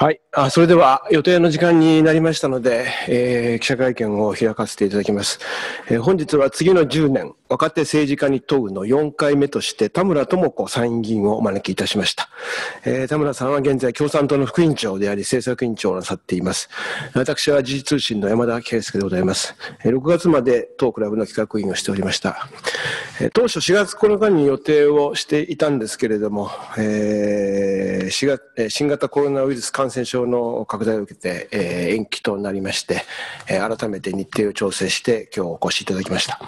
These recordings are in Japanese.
はい。あそれでは予定の時間になりましたので、えー、記者会見を開かせていただきます。えー、本日は次の10年、若手政治家に問うの4回目として田村智子参議院をお招きいたしました、えー、田村さんは現在共産党の副委員長であり政策委員長をなさっています私は時事通信の山田圭介でございます、6月まで当クラブの企画委員をしておりました、えー、当初4月9日に予定をしていたんですけれども、えー、月新型コロナウイルス感染症の拡大を受けて、えー、延期となりまして、え改めて日程を調整して今日お越しいただきました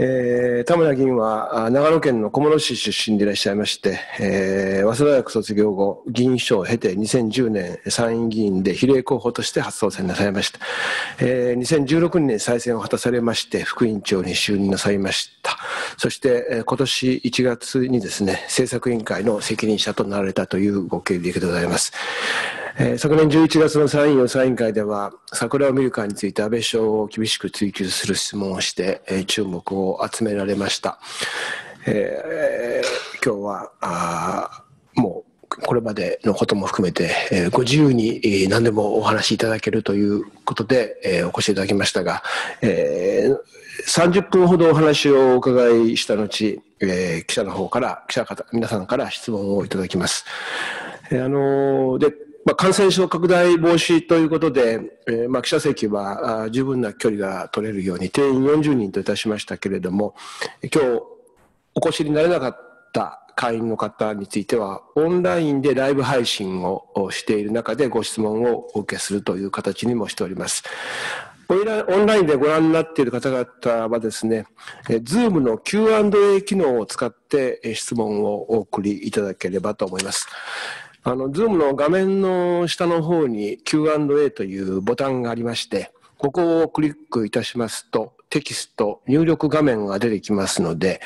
えー、田村議員は長野県の小諸市出身でいらっしゃいまして、えー、早稲田大学卒業後議員秘書を経て2010年参院議員で比例候補として初当選なされました、えー、2016年再選を果たされまして副委員長に就任なさいましたそして、えー、今年1月にですね政策委員会の責任者となられたというご経歴でございますえー、昨年11月の参院予算委員会では、桜を見る会について安倍首相を厳しく追及する質問をして、えー、注目を集められました。えー、今日はあもうこれまでのことも含めて、えご自由に何でもお話しいただけるということで、えお越しいただきましたが、え30分ほどお話をお伺いした後、え記者の方から、記者方、皆さんから質問をいただきます。えあのでまあ、感染症拡大防止ということで、えー、まあ、記者席は十分な距離が取れるように定員40人といたしましたけれども今日お越しになれなかった会員の方についてはオンラインでライブ配信をしている中でご質問をお受けするという形にもしております。オンラインでご覧になっている方々はですね、Zoom の Q&A 機能を使って質問をお送りいただければと思います。あの、Zoom の画面の下の方に Q&A というボタンがありまして、ここをクリックいたしますと、テキスト入力画面が出てきますので、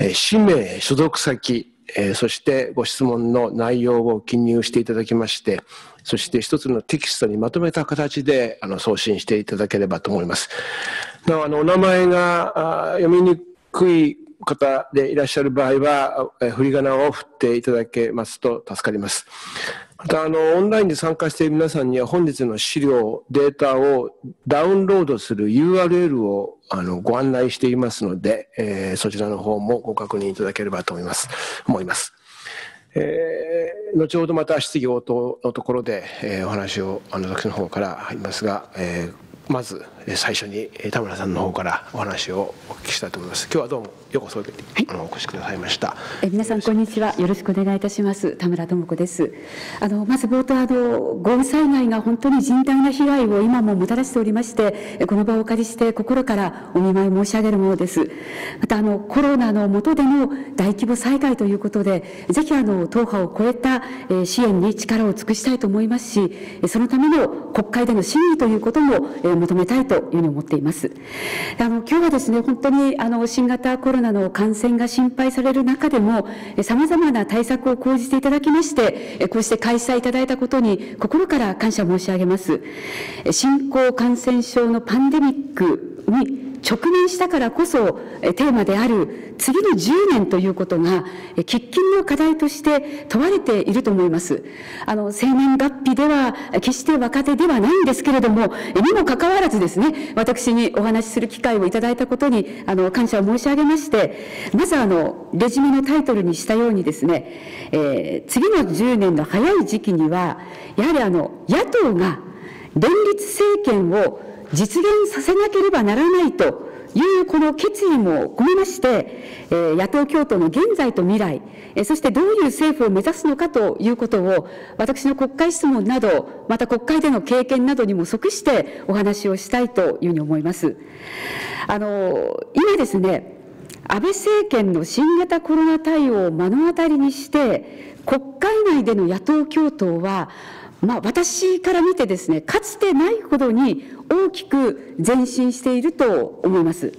え氏名、所属先、えそしてご質問の内容を記入していただきまして、そして一つのテキストにまとめた形であの送信していただければと思います。なお、あの、お名前が読みにくい方でいらっしゃる場合は、え振り仮名を振っていただけますと助かります。また、あの、オンラインで参加している皆さんには、本日の資料、データをダウンロードする URL をあのご案内していますので、えー、そちらの方もご確認いただければと思います。思います。えー、後ほどまた質疑応答のところで、えー、お話をあの私の方から入りますが、えー、まず、最初に田村さんの方からお話をお聞きしたいと思います今日はどうもようこそ、はい、あお越しくださいましたえ皆さんこんにちはよろしくお願いいたします田村智子ですあのまず冒頭あの豪雨災害が本当に甚大な被害を今ももたらしておりましてこの場をお借りして心からお見舞い申し上げるものですまたあのコロナの下での大規模災害ということでぜひあの党派を超えた支援に力を尽くしたいと思いますしそのための国会での審議ということも求めたいとというふうに思っています。あの今日はですね、本当にあの新型コロナの感染が心配される中でも、様々な対策を講じていただきまして、こうして開催いただいたことに心から感謝申し上げます。新興感染症のパンデミックに直面したからこそテーマである次の10年ということが喫緊の課題として問われていると思います。あの、生年月日では決して若手ではないんですけれども、にもかかわらずですね、私にお話しする機会をいただいたことにあの感謝を申し上げまして、まずあの、レジュメのタイトルにしたようにですね、えー、次の10年の早い時期には、やはりあの、野党が連立政権を実現させなければならないというこの決意も込めまして、え野党共闘の現在と未来、えそしてどういう政府を目指すのかということを、私の国会質問など、また国会での経験などにも即してお話をしたいというふうに思います。あの、今ですね、安倍政権の新型コロナ対応を目の当たりにして、国会内での野党共闘は、まあ、私から見てですね、かつてないほどに大きく前進していると思います。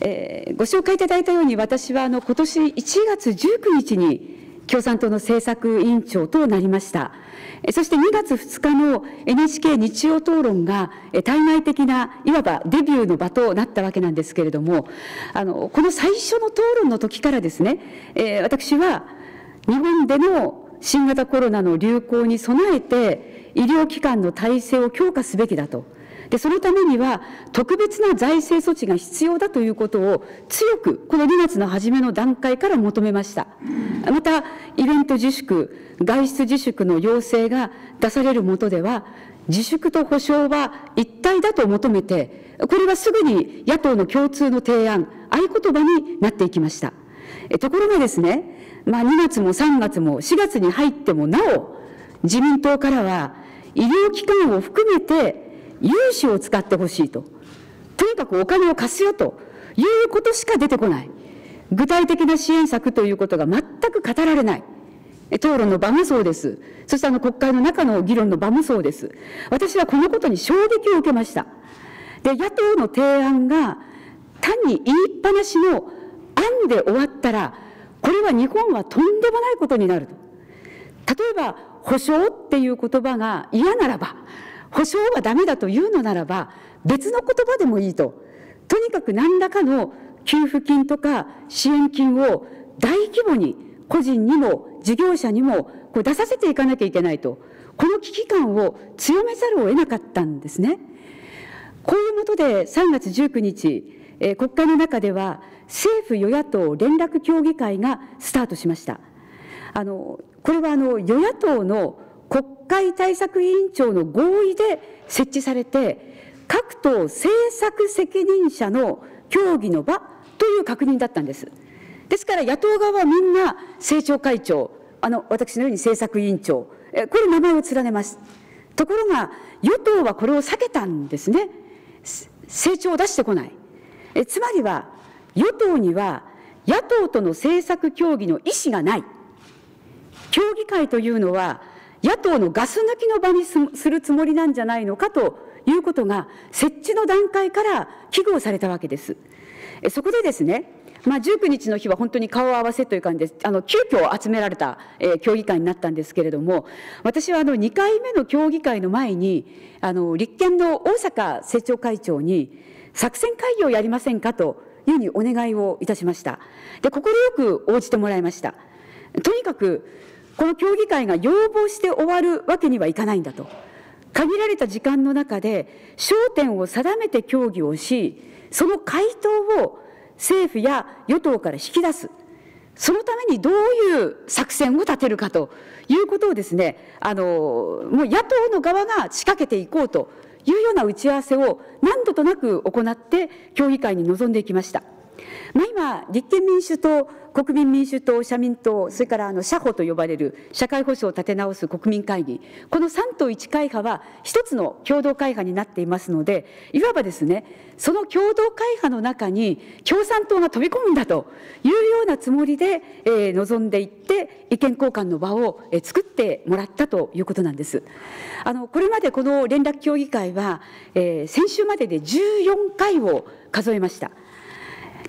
えー、ご紹介いただいたように、私はあの今年1月19日に共産党の政策委員長となりました。そして2月2日の NHK 日曜討論が対外的ないわばデビューの場となったわけなんですけれども、あのこの最初の討論の時からですね、えー、私は日本での新型コロナの流行に備えて、医療機関の体制を強化すべきだと。で、そのためには、特別な財政措置が必要だということを強く、この2月の初めの段階から求めました。また、イベント自粛、外出自粛の要請が出されるもとでは、自粛と保障は一体だと求めて、これはすぐに野党の共通の提案、合言葉になっていきました。ところがですね、まあ、2月も3月も4月に入ってもなお、自民党からは医療機関を含めて融資を使ってほしいと。とにかくお金を貸すよということしか出てこない。具体的な支援策ということが全く語られない。討論の場もそうです。そしてあの国会の中の議論の場もそうです。私はこのことに衝撃を受けました。で、野党の提案が単に言いっぱなしの案で終わったら、これは日本はとんでもないことになると。例えば、保証っていう言葉が嫌ならば、保証はダメだというのならば、別の言葉でもいいと。とにかく何らかの給付金とか支援金を大規模に個人にも事業者にもこう出させていかなきゃいけないと。この危機感を強めざるを得なかったんですね。こういうもとで3月19日、え国会の中では、政府与野党連絡協議会がスタートしました。あのこれはあの与野党の国会対策委員長の合意で設置されて、各党政策責任者の協議の場という確認だったんです。ですから野党側はみんな政調会長、あの私のように政策委員長、これ名前を連ねます。ところが与党はこれを避けたんですね。成長を出してこない。えつまりは与党には野党との政策協議の意思がない。協議会というのは、野党のガス抜きの場にするつもりなんじゃないのかということが、設置の段階から危惧をされたわけです。そこでですね、まあ、19日の日は本当に顔合わせという感じであの急遽集められた、えー、協議会になったんですけれども私はあの2回目の協議会の前にあの立憲の大阪政調会長に作戦会議をやりませんかというにお願いをいたしました。で、快く応じてもらいました。とにかく、この協議会が要望して終わるわけにはいかないんだと。限られた時間の中で、焦点を定めて協議をし、その回答を政府や与党から引き出す。そのためにどういう作戦を立てるかということをですね、あの、もう野党の側が仕掛けていこうというような打ち合わせを何度となく行って協議会に臨んでいきました。まあ、今立憲民主党国民民主党、社民党、それからあの社保と呼ばれる社会保障を立て直す国民会議、この3党1会派は一つの共同会派になっていますので、いわばですね、その共同会派の中に共産党が飛び込むんだというようなつもりで、えー、臨んでいって、意見交換の場を、え作ってもらったということなんです。あのこれまでこの連絡協議会は、えー、先週までで14回を数えました。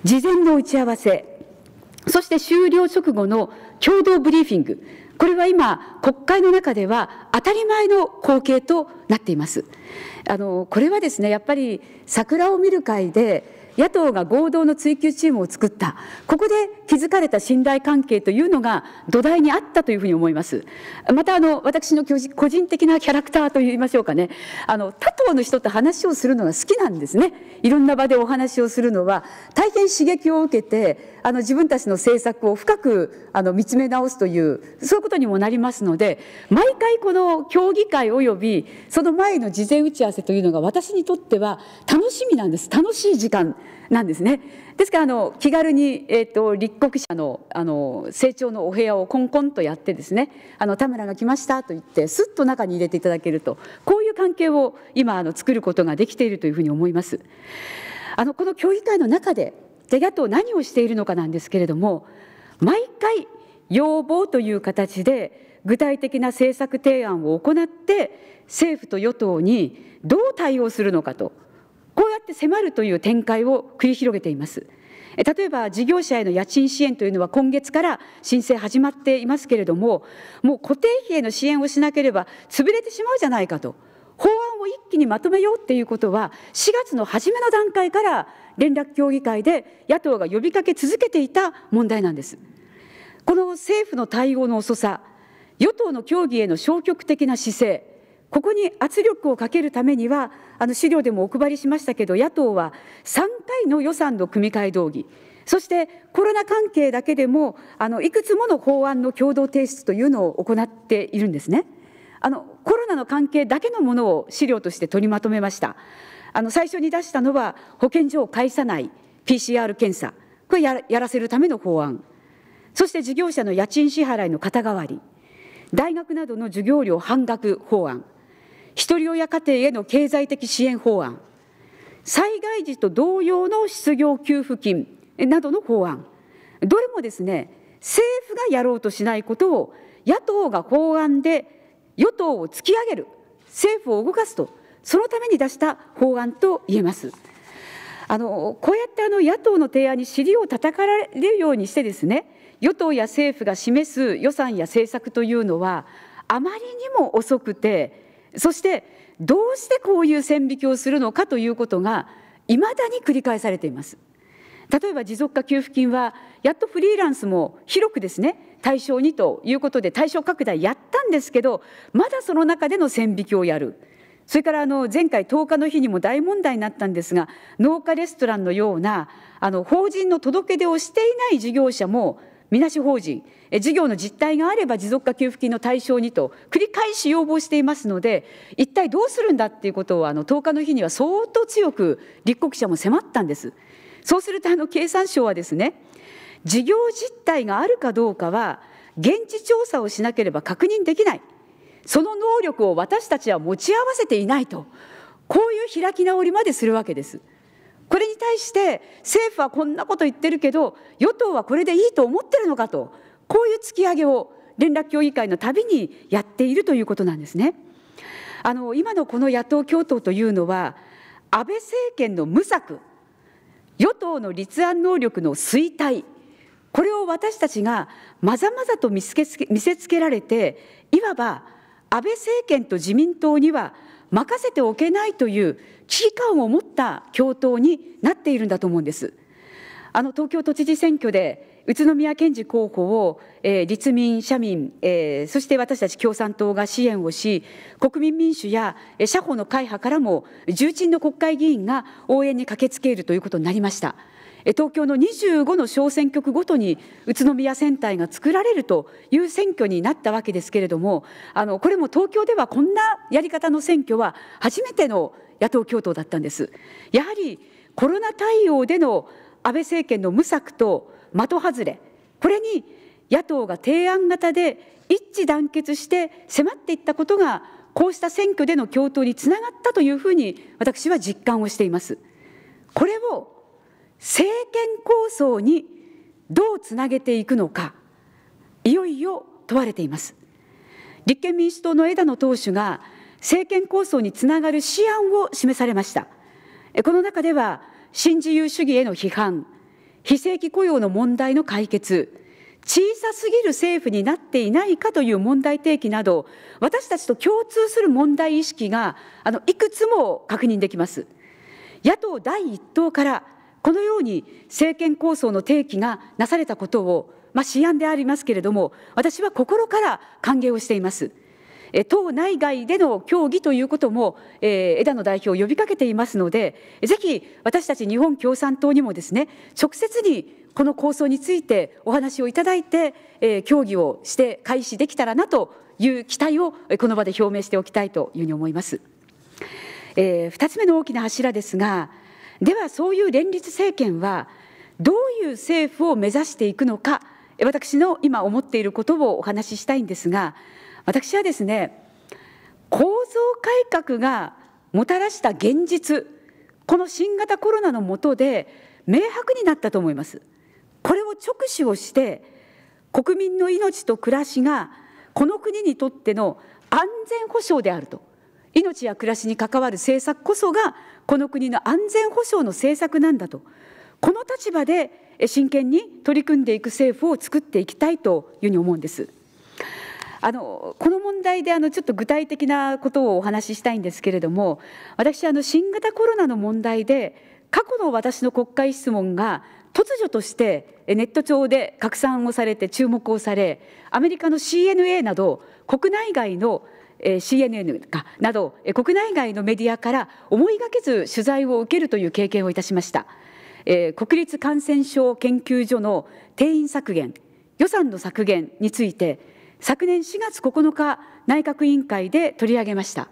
事前の打ち合わせ、そして終了直後の共同ブリーフィング。これは今、国会の中では当たり前の光景となっています。あの、これはですね、やっぱり桜を見る会で、野党が合同の追及チームを作った、ここで築かれた信頼関係というのが土台にあったというふうに思います。またあの私の個人的なキャラクターといいましょうかね、あの他党の人と話をするのが好きなんですね。いろんな場でお話をするのは大変刺激を受けてあの自分たちの政策を深くあの見つめ直すというそういうことにもなりますので毎回この協議会およびその前の事前打ち合わせというのが私にとっては楽しみなんです楽しい時間なんですね。ですからあの気軽に、えーと、立国者のあの成長のお部屋をコンコンとやってですねあの田村が来ましたと言ってすっと中に入れていただけるとこういう関係を今あの作ることができているというふうに思います。あのこの協議会の中でじゃあ野党何をしているのかなんですけれども毎回要望という形で具体的な政策提案を行って政府と与党にどう対応するのかとこうやって迫るという展開を繰り広げています。例えば事業者への家賃支援というのは今月から申請始まっていますけれどももう固定費への支援をしなければ潰れてしまうじゃないかと法案を一気にまとめようっていうことは4月の初めの段階から連絡協議会で野党が呼びかけ続けていた問題なんです。この政府の対応の遅さ、与党の協議への消極的な姿勢、ここに圧力をかけるためには、あの資料でもお配りしましたけど、野党は3回の予算の組み替え動議、そしてコロナ関係だけでも、あのいくつもの法案の共同提出というのを行っているんですね。あのコロナの関係だけのものを資料として取りまとめました。あの最初に出したのは、保健所を介さない PCR 検査、これやらせるための法案、そして事業者の家賃支払いの肩代わり、大学などの授業料半額法案、ひとり親家庭への経済的支援法案、災害時と同様の失業給付金などの法案、どれもですね、政府がやろうとしないことを野党が法案で与党を突き上げる、政府を動かすと、そのために出した法案と言えます。あのこうやってあの野党の提案に尻を叩かれるようにしてですね、与党や政府が示す予算や政策というのは、あまりにも遅くて、そしてどうしてこういう線引きをするのかということが、いまだに繰り返されています。例えば持続化給付金は、やっとフリーランスも広くですね、対象にということで対象拡大やったんですけどまだその中での線引きをやるそれからあの前回10日の日にも大問題になったんですが農家レストランのようなあの法人の届け出をしていない事業者もみなし法人事業の実態があれば持続化給付金の対象にと繰り返し要望していますので一体どうするんだっていうことをあの10日の日には相当強く立国者も迫ったんです。そうするとあの経産省はですね事業実態があるかどうかは現地調査をしなければ確認できないその能力を私たちは持ち合わせていないとこういう開き直りまでするわけです。これに対して政府はこんなこと言ってるけど与党はこれでいいと思ってるのかとこういう突き上げを連絡協議会のたびにやっているということなんですね。あの今のこの野党共闘というのは安倍政権の無策与党の立案能力の衰退これを私たちがまざまざと見せつけられていわば安倍政権と自民党には任せておけないという危機感を持った共闘になっているんだと思うんです。あの東京都知事選挙で宇都宮健治候補を、えー、立民、社民、えー、そして私たち共産党が支援をし、国民民主や社保の会派からも重鎮の国会議員が応援に駆けつけるということになりました。東京の25の小選挙区ごとに宇都宮選対が作られるという選挙になったわけですけれどもあのこれも東京ではこんなやり方の選挙は初めての野党共闘だったんです。やはりコロナ対応での安倍政権の無策と的外れこれに野党が提案型で一致団結して迫っていったことがこうした選挙での共闘につながったというふうに私は実感をしています。これを政権構想にどうつなげていくのかいよいよ問われています立憲民主党の枝野党首が政権構想につながる試案を示されましたこの中では新自由主義への批判非正規雇用の問題の解決小さすぎる政府になっていないかという問題提起など私たちと共通する問題意識があのいくつも確認できます野党第一党からこのように政権構想の提起がなされたことを、まあ、試案でありますけれども、私は心から歓迎をしています。党内外での協議ということも、えー、枝野代表を呼びかけていますので、ぜひ私たち日本共産党にもですね、直接にこの構想についてお話をいただいて、えー、協議をして開始できたらなという期待をこの場で表明しておきたいというふうに思います。えー、2つ目の大きな柱ですが、ではそういう連立政権はどういう政府を目指していくのか私の今思っていることをお話ししたいんですが私はですね構造改革がもたらした現実この新型コロナの下で明白になったと思いますこれを直視をして国民の命と暮らしがこの国にとっての安全保障であると命や暮らしに関わる政策こそがこの国の安全保障の政策なんだとこの立場で真剣に取り組んでいく政府を作っていきたいというふうに思うんです。あのこの問題であのちょっと具体的なことをお話ししたいんですけれども私あの新型コロナの問題で過去の私の国会質問が突如としてネット上で拡散をされて注目をされアメリカの CNA など国内外のえー、CNN かなど国内外のメディアから思いがけず取材を受けるという経験をいたしました、えー、国立感染症研究所の定員削減予算の削減について昨年4月9日内閣委員会で取り上げました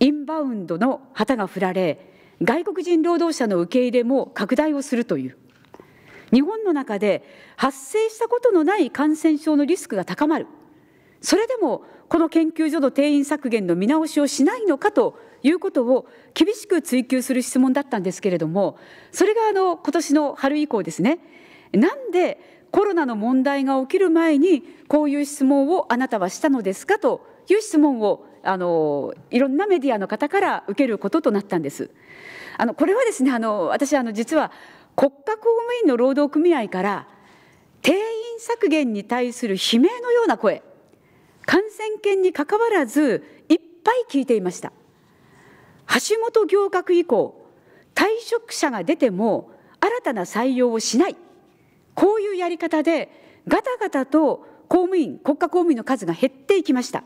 インバウンドの旗が振られ外国人労働者の受け入れも拡大をするという日本の中で発生したことのない感染症のリスクが高まるそれでもこの研究所の定員削減の見直しをしないのかということを厳しく追及する質問だったんですけれどもそれがあの今年の春以降ですねなんでコロナの問題が起きる前にこういう質問をあなたはしたのですかという質問をあのいろんなメディアの方から受けることとなったんです。あのこれはですねあの私あの実は国家公務員の労働組合から定員削減に対する悲鳴のような声感染研にかかわらずいっぱい聞いていました橋本行革以降退職者が出ても新たな採用をしないこういうやり方でガタガタと公務員国家公務員の数が減っていきました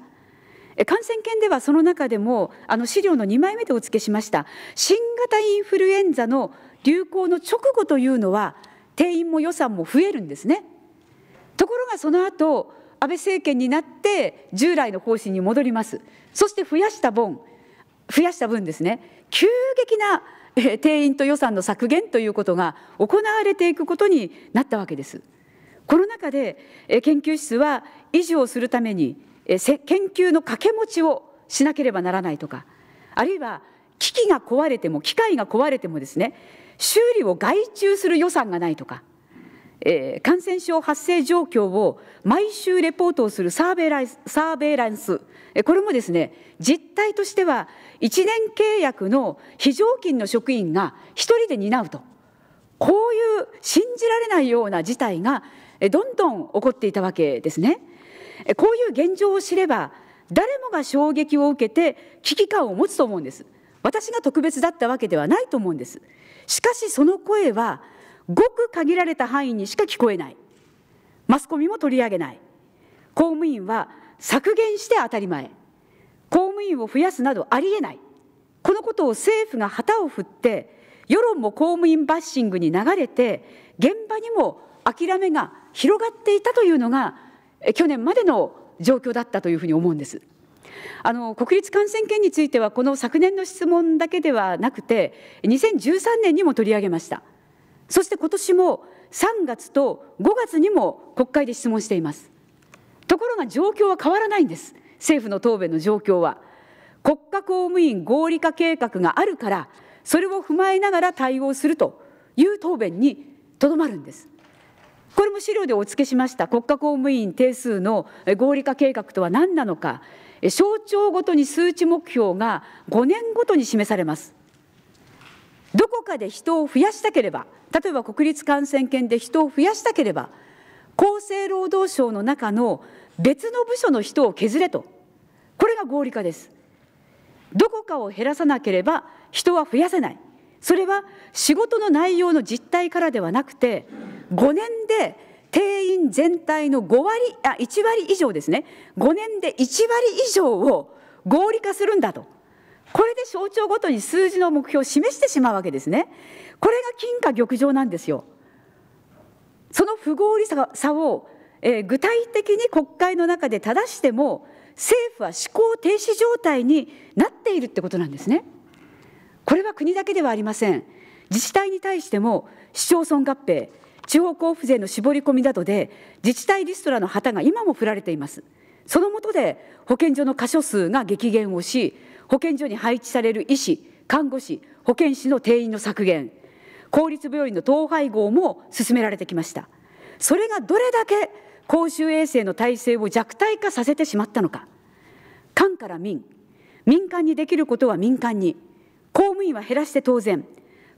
感染研ではその中でもあの資料の2枚目でお付けしました新型インフルエンザの流行の直後というのは定員も予算も増えるんですねところがその後安倍政権になって従来の方針に戻りますそして増やした分増やした分ですね急激な定員と予算の削減ということが行われていくことになったわけですこの中で研究室は維持をするために研究の掛け持ちをしなければならないとかあるいは機器が壊れても機械が壊れてもですね修理を外注する予算がないとかえー、感染症発生状況を毎週レポートをするサーベランス、サーベランス、これもですね、実態としては、1年契約の非常勤の職員が1人で担うと、こういう信じられないような事態がどんどん起こっていたわけですね。こういう現状を知れば、誰もが衝撃を受けて危機感を持つと思うんです。私が特別だったわけではないと思うんです。しかしその声は、ごく限られた範囲にしか聞こえないマスコミも取り上げない公務員は削減して当たり前公務員を増やすなどありえないこのことを政府が旗を振って世論も公務員バッシングに流れて現場にも諦めが広がっていたというのが去年までの状況だったというふうに思うんです。あの国立感染研についてはこの昨年の質問だけではなくて2013年にも取り上げました。そして今年も3月と5月にも国会で質問しています。ところが状況は変わらないんです。政府の答弁の状況は。国家公務員合理化計画があるから、それを踏まえながら対応するという答弁にとどまるんです。これも資料でお付けしました国家公務員定数の合理化計画とは何なのか、省庁ごとに数値目標が5年ごとに示されます。どこかで人を増やしたければ、例えば国立感染研で人を増やしたければ厚生労働省の中の別の部署の人を削れとこれが合理化ですどこかを減らさなければ人は増やせないそれは仕事の内容の実態からではなくて5年で定員全体の5割あ1割以上ですね5年で1割以上を合理化するんだとこれで省庁ごとに数字の目標を示してしまうわけですね。これが金貨玉状なんですよ。その不合理さを、えー、具体的に国会の中で正しても政府は思考停止状態になっているってことなんですね。これは国だけではありません。自治体に対しても市町村合併、地方交付税の絞り込みなどで自治体リストラの旗が今も振られています。その下で保健所の箇所数が激減をし保健所に配置される医師看護師保健師の定員の削減公立病院の統廃合も進められてきましたそれがどれだけ公衆衛生の体制を弱体化させてしまったのか官から民民間にできることは民間に公務員は減らして当然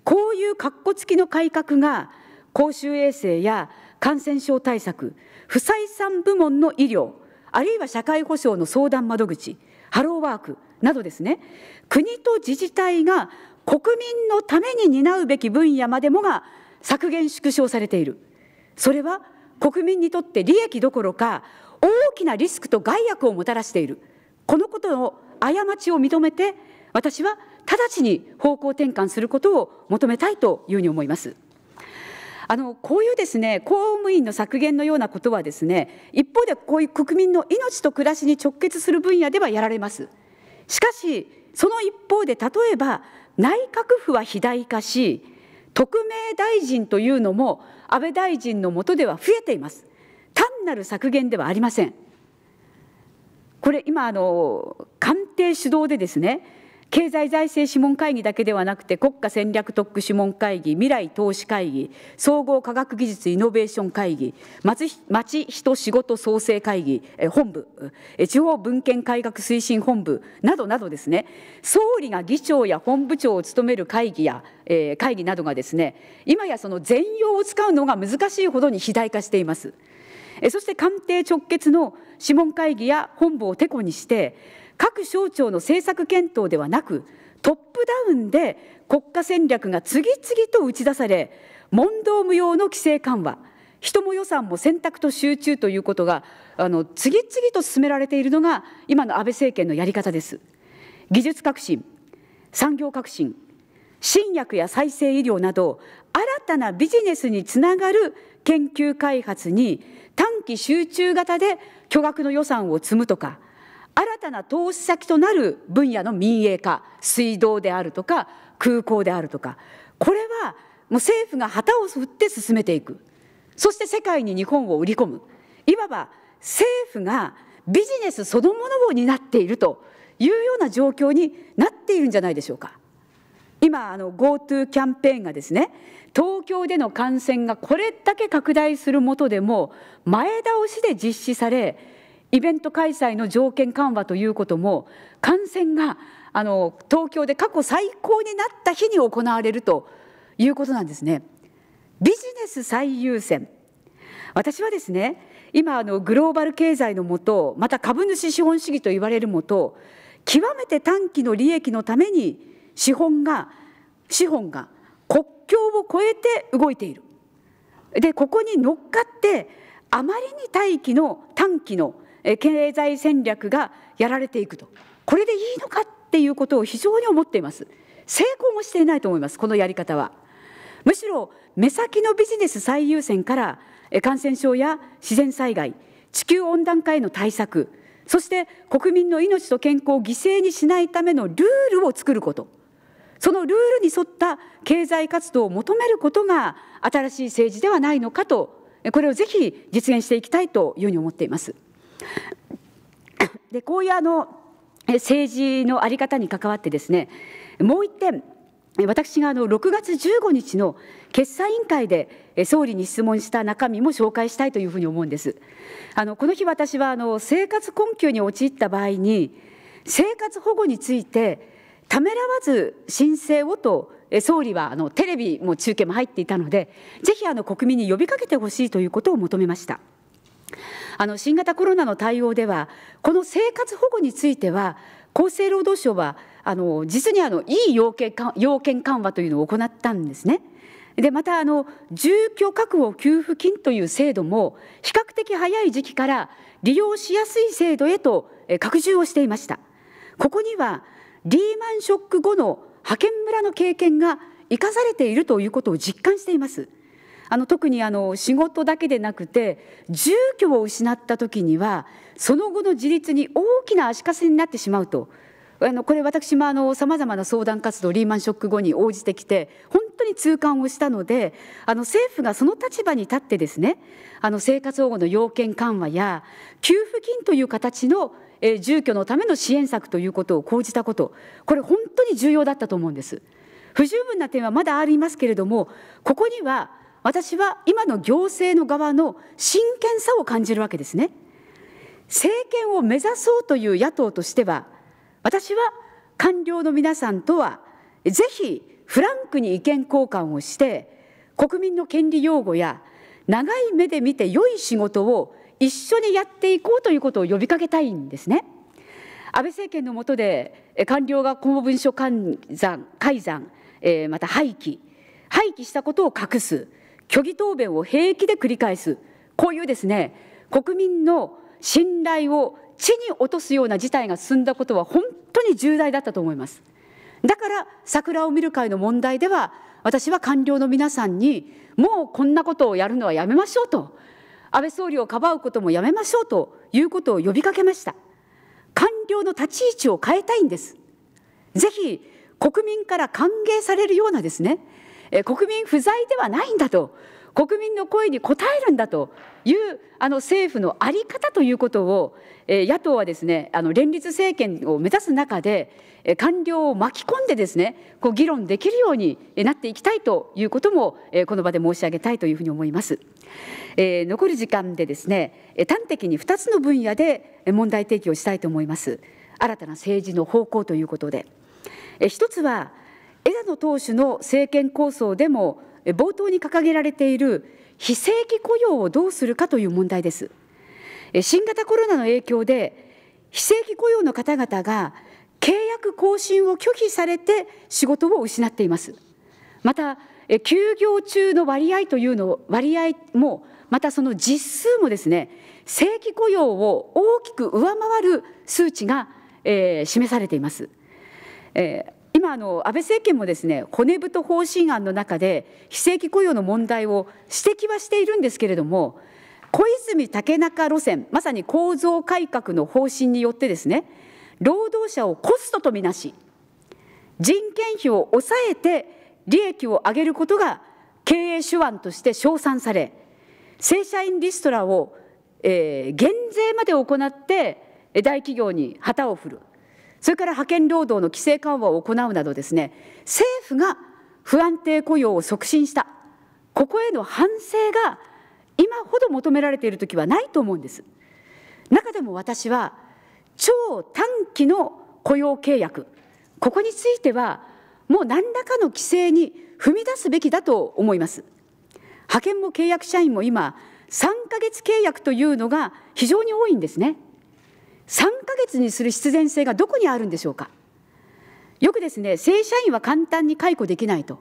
こういうかっこつきの改革が公衆衛生や感染症対策不採算部門の医療あるいは社会保障の相談窓口ハローワークなどですね国と自治体が国民のために担うべき分野までもが削減縮小されているそれは国民にとって利益どころか大きなリスクと害悪をもたらしているこのことの過ちを認めて私は直ちに方向転換することを求めたいというふうに思います。あのこういうですね公務員の削減のようなことはですね一方でこういう国民の命と暮らしに直結する分野ではやられます。しかしその一方で例えば内閣府は肥大化し特命大臣というのも安倍大臣の下では増えています単なる削減ではありませんこれ今あの官邸主導でですね経済財政諮問会議だけではなくて国家戦略特区諮問会議未来投資会議総合科学技術イノベーション会議町人仕事創生会議本部地方文献改革推進本部などなどですね総理が議長や本部長を務める会議や会議などがですね今やその全容を使うのが難しいほどに肥大化しています。そして官邸直結の諮問会議や本部をてこにして各省庁の政策検討ではなくトップダウンで国家戦略が次々と打ち出され問答無用の規制緩和人も予算も選択と集中ということがあの次々と進められているのが今の安倍政権のやり方です技術革新産業革新新薬や再生医療など新たなビジネスにつながる研究開発に短期集中型で巨額の予算を積むとか新たな投資先となる分野の民営化水道であるとか空港であるとかこれはもう政府が旗を振って進めていくそして世界に日本を売り込むいわば政府がビジネスそのものを担っているというような状況になっているんじゃないでしょうか。今 GoTo キャンペーンがですね東京での感染がこれだけ拡大するもとでも前倒しで実施されイベント開催の条件緩和ということも感染があの東京で過去最高になった日に行われるということなんですね。ビジネス最優先私はですね今あのグローバル経済のもとまた株主資本主義と言われるもと極めて短期の利益のために資本が資本が国境を越えて動いているでここに乗っかってあまりに大気の短期の経済戦略がやられていくとこれでいいのかっていうことを非常に思っています成功もしていないと思いますこのやり方はむしろ目先のビジネス最優先から感染症や自然災害地球温暖化への対策そして国民の命と健康を犠牲にしないためのルールを作ることそのルールに沿った経済活動を求めることが新しい政治ではないのかとこれをぜひ実現していきたいというふうに思っています。でこういうあの政治の在り方に関わってですねもう一点私があの6月15日の決裁委員会で総理に質問した中身も紹介したいというふうに思うんです。あのこの日私はあの生活困窮に陥った場合に生活保護についてためらわず申請をと総理はあのテレビも中継も入っていたのでぜひあの国民に呼びかけてほしいということを求めました。あの新型コロナの対応ではこの生活保護については厚生労働省はあの実にあのいい要件要件緩和というのを行ったんですね。でまたあの住居確保給付金という制度も比較的早い時期から利用しやすい制度へと拡充をしていました。ここにはリーマンショック後の派遣村の経験が生かされているということを実感しています。あの特にあの仕事だけでなくて住居を失った時にはその後の自立に大きな足かせになってしまうとあのこれ私もさまざまな相談活動リーマンショック後に応じてきて本当に痛感をしたのであの政府がその立場に立ってですねあの生活保護の要件緩和や給付金という形の住居のための支援策ということを講じたことこれ本当に重要だったと思うんです。不十分な点はまだありますけれどもここには私は今の行政の側の真剣さを感じるわけですね。政権を目指そうという野党としては、私は官僚の皆さんとは、ぜひフランクに意見交換をして、国民の権利擁護や長い目で見て良い仕事を一緒にやっていこうということを呼びかけたいんですね。安倍政権の下で官僚が公文書改ざん改ざん、また廃棄廃棄したことを隠す虚偽答弁を平気で繰り返す、こういうですね、国民の信頼を地に落とすような事態が進んだことは本当に重大だったと思います。だから桜を見る会の問題では私は官僚の皆さんにもうこんなことをやるのはやめましょうと安倍総理をかばうこともやめましょうということを呼びかけました官僚の立ち位置を変えたいんですぜひ国民から歓迎されるようなですね国民不在ではないんだと国民の声に応えるんだというあの政府の在り方ということを、野党はですねあの連立政権を目指す中で、官僚を巻き込んでですねこう議論できるようになっていきたいということも、この場で申し上げたいというふうに思います。残る時間でですね端的に2つの分野で問題提起をしたいと思います。新たな政治の方向ということで。一つは枝野党首の政権構想でも冒頭に掲げられている非正規雇用をどうするかという問題です。新型コロナの影響で非正規雇用の方々が契約更新を拒否されて仕事を失っています。また休業中の割合というの割合もまたその実数もですね正規雇用を大きく上回る数値が、えー、示されています。えー今あの安倍政権もですね骨太方針案の中で非正規雇用の問題を指摘はしているんですけれども小泉竹中路線まさに構造改革の方針によってですね労働者をコストとみなし人件費を抑えて利益を上げることが経営手腕として称賛され正社員リストラを、えー、減税まで行って大企業に旗を振るそれから派遣労働の規制緩和を行うなどですね政府が不安定雇用を促進したここへの反省が今ほど求められている時はないと思うんです中でも私は超短期の雇用契約ここについてはもう何らかの規制に踏み出すべきだと思います派遣も契約社員も今3ヶ月契約というのが非常に多いんですね3ヶ月にする必然性がどこにあるんでしょうかよくですね正社員は簡単に解雇できないと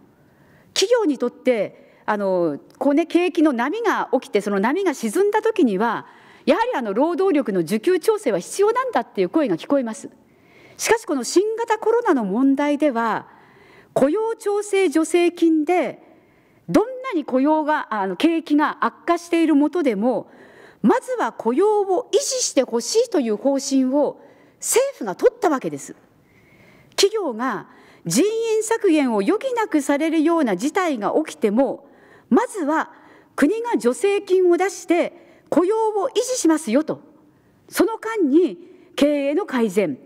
企業にとってあのこう、ね、景気の波が起きてその波が沈んだときにはやはりあの労働力の需給調整は必要なんだっていう声が聞こえますしかしこの新型コロナの問題では雇用調整助成金でどんなに雇用があの景気が悪化しているもとでもまずは雇用を維持してほしいという方針を政府が取ったわけです。企業が人員削減を余儀なくされるような事態が起きても、まずは国が助成金を出して雇用を維持しますよと、その間に経営の改善、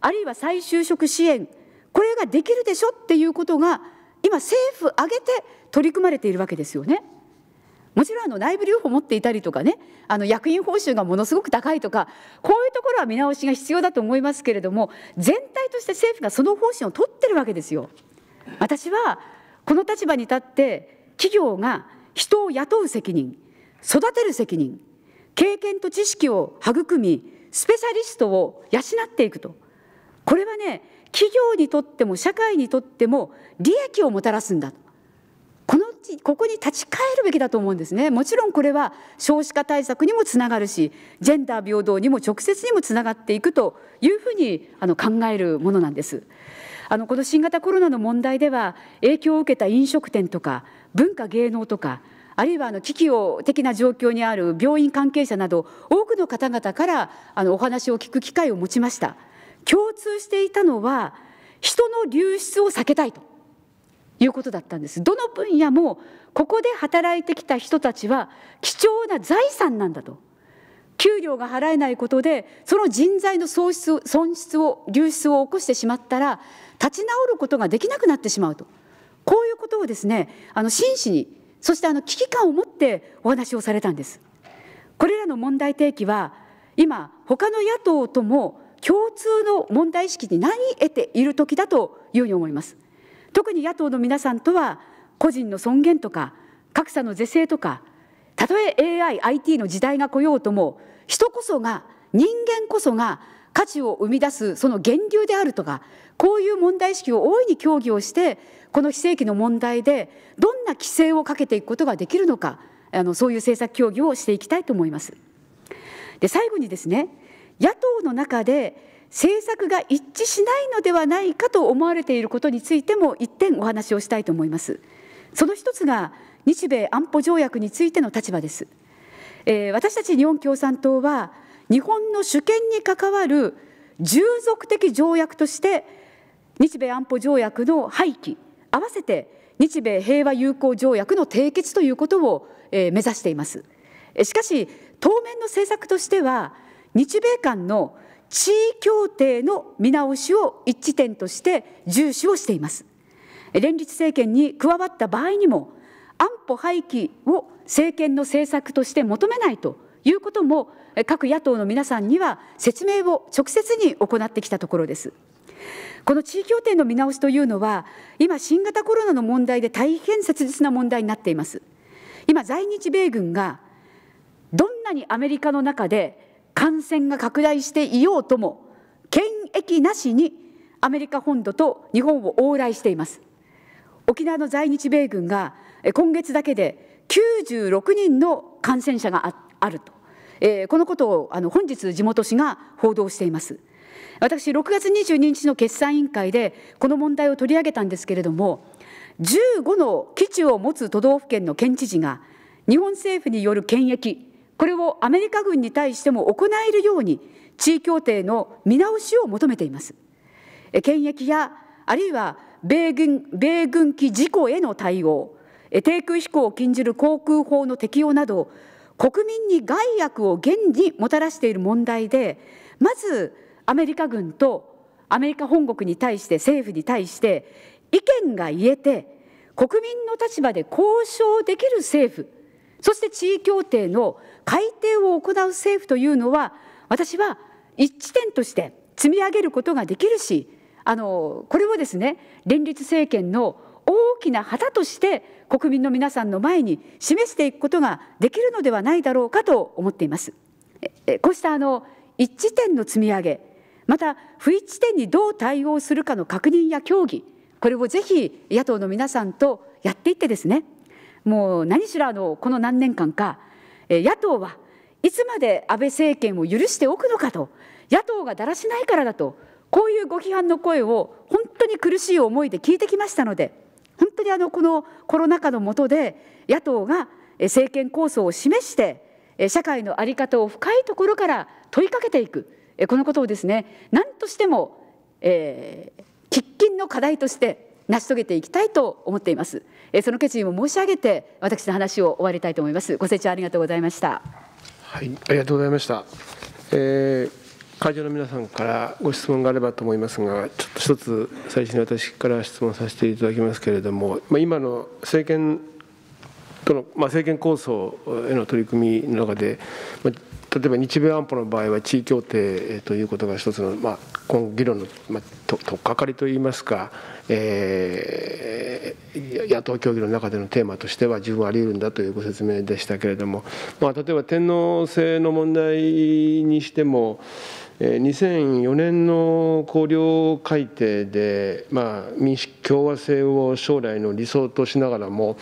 あるいは再就職支援、これができるでしょっていうことが、今、政府挙げて取り組まれているわけですよね。もちろんあの内部留保を持っていたりとかねあの役員報酬がものすごく高いとかこういうところは見直しが必要だと思いますけれども全体として政府がその方針を取ってるわけですよ。私はこの立場に立って企業が人を雇う責任育てる責任経験と知識を育みスペシャリストを養っていくとこれはね企業にとっても社会にとっても利益をもたらすんだとちここに立ち返るべきだと思うんですねもちろんこれは少子化対策にもつながるしジェンダー平等にも直接にもつながっていくというふうにあの考えるものなんですあのこの新型コロナの問題では影響を受けた飲食店とか文化芸能とかあるいはあの危機的な状況にある病院関係者など多くの方々からあのお話を聞く機会を持ちました共通していたのは人の流出を避けたいということだったんですどの分野もここで働いてきた人たちは貴重な財産なんだと給料が払えないことでその人材の損失損失を流出を起こしてしまったら立ち直ることができなくなってしまうとこういうことをですねあの真摯にそしてあの危機感を持ってお話をされたんですこれらの問題提起は今他の野党とも共通の問題意識に何得ている時だというふうに思います特に野党の皆さんとは個人の尊厳とか格差の是正とかたとえ AI、IT の時代が来ようとも人こそが人間こそが価値を生み出すその源流であるとかこういう問題意識を大いに協議をしてこの非正規の問題でどんな規制をかけていくことができるのかあのそういう政策協議をしていきたいと思います。で最後にですね野党の中で政策が一致しないのではないかと思われていることについても一点お話をしたいと思います。その一つが日米安保条約についての立場です。えー、私たち日本共産党は日本の主権に関わる従属的条約として日米安保条約の廃棄合わせて日米平和友好条約の締結ということを、え目指していますしかし当面の政策としては日米間の地位協定の見直しを一致点として重視をしています連立政権に加わった場合にも安保廃棄を政権の政策として求めないということも各野党の皆さんには説明を直接に行ってきたところですこの地位協定の見直しというのは今新型コロナの問題で大変切実な問題になっています今在日米軍がどんなにアメリカの中で感染が拡大していようとも検疫なしにアメリカ本土と日本を往来しています沖縄の在日米軍が今月だけで96人の感染者があると、えー、このことをあの本日地元紙が報道しています私6月22日の決算委員会でこの問題を取り上げたんですけれども15の基地を持つ都道府県の県知事が日本政府による検疫、これをアメリカ軍に対しても行えるように地位協定の見直しを求めています検疫やあるいは米軍米軍機事故への対応低空飛行を禁じる航空法の適用など国民に害悪を現にもたらしている問題でまずアメリカ軍とアメリカ本国に対して政府に対して意見が言えて国民の立場で交渉できる政府そして地位協定の改定を行う政府というのは私は一致点として積み上げることができるしあのこれをですね連立政権の大きな旗として国民の皆さんの前に示していくことができるのではないだろうかと思っています。こうしたあの一致点の積み上げまた不一致点にどう対応するかの確認や協議これをぜひ野党の皆さんとやっていってですねもう何しろあのこの何年間か野党はいつまで安倍政権を許しておくのかと、野党がだらしないからだと、こういうご批判の声を本当に苦しい思いで聞いてきましたので、本当にあのこのコロナ禍の下で、野党が政権構想を示して、社会の在り方を深いところから問いかけていく、このことをですね、何としても、えー、喫緊の課題として、成し遂げていきたいと思っています、えその決意も申し上げて私の話を終わりたいと思いますご清聴ありがとうございましたはいありがとうございました、えー会場の皆さんからご質問があればと思いますが、ちょっと一つ、最初に私から質問させていただきますけれども、まあ、今の政権との、まあ、政権構想への取り組みの中で、まあ、例えば日米安保の場合は地位協定ということが一つの、まあ、今議論の、まあ、とっかかりといいますか、えー、野党協議の中でのテーマとしては十分あり得るんだというご説明でしたけれども、まあ、例えば天皇制の問題にしても、2004年の綱領改定で、まあ、民主共和制を将来の理想としながらも、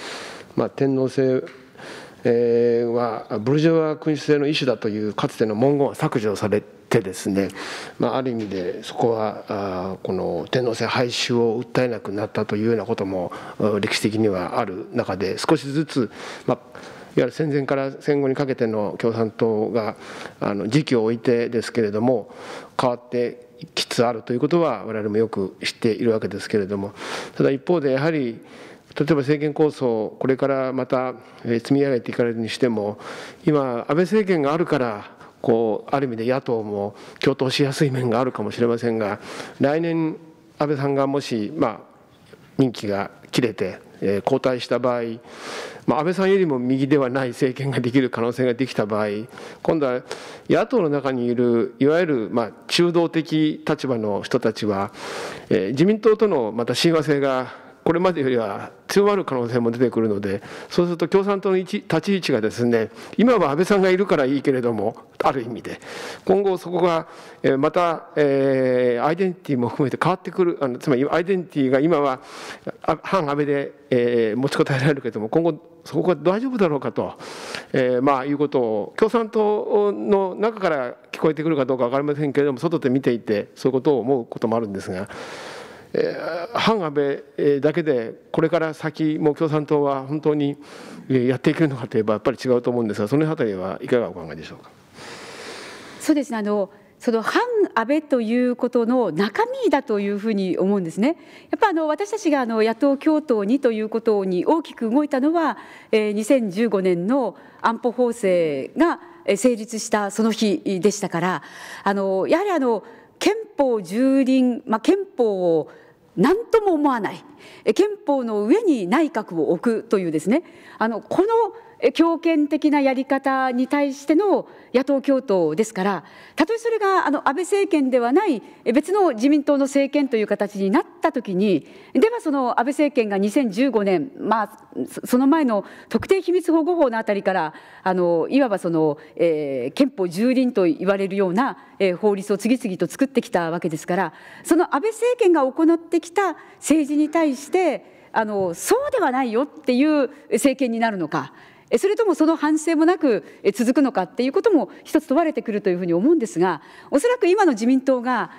まあ、天皇制えー、はブルジョワ君主制の意思だというかつての文言は削除されてですね、まあ、ある意味でそこはあこの天皇制廃止を訴えなくなったというようなことも歴史的にはある中で少しずつ、まあ、いわゆる戦前から戦後にかけての共産党があの時期を置いてですけれども変わってきつつあるということは我々もよく知っているわけですけれどもただ一方でやはり例えば政権構想これからまた積み上げていかれるにしても今安倍政権があるからこうある意味で野党も共闘しやすい面があるかもしれませんが来年安倍さんがもしまあ任期が切れて、えー、交代した場合、まあ、安倍さんよりも右ではない政権ができる可能性ができた場合今度は野党の中にいるいわゆるまあ中道的立場の人たちは、えー、自民党とのまた親和性がこれまでよりは強まる可能性も出てくるのでそうすると共産党の立ち位置がですね今は安倍さんがいるからいいけれどもある意味で今後そこがまた、えー、アイデンティティも含めて変わってくるあのつまりアイデンティティが今は反安倍で、えー、持ちこたえられるけれども今後そこが大丈夫だろうかと、えー、まあいうことを共産党の中から聞こえてくるかどうか分かりませんけれども外で見ていてそういうことを思うこともあるんですが。反安倍だけでこれから先も共産党は本当にやっていけるのかといえばやっぱり違うと思うんですがその辺りはいかがお考えでしょうか。そうですねあのその反安倍ということの中身だというふうに思うんですね。やっぱあの私たちがあの野党共闘にということに大きく動いたのは、え2015年の安保法制が成立したその日でしたからあのやはりあの憲法蹂躙、まあ、憲法を何とも思わない憲法の上に内閣を置くというですねあのこの強権的なやり方に対しての野党共闘ですから、たとえそれがあの安倍政権ではない別の自民党の政権という形になったときに、ではその安倍政権が2015年、まあ、その前の特定秘密保護法のあたりから、あのいわばその、えー、憲法蹂躙と言われるような、えー、法律を次々と作ってきたわけですから、その安倍政権が行ってきた政治に対して、あのそうではないよっていう政権になるのか、それともその反省もなく続くのかっていうことも一つ問われてくるというふうに思うんですがおそらく今の自民党が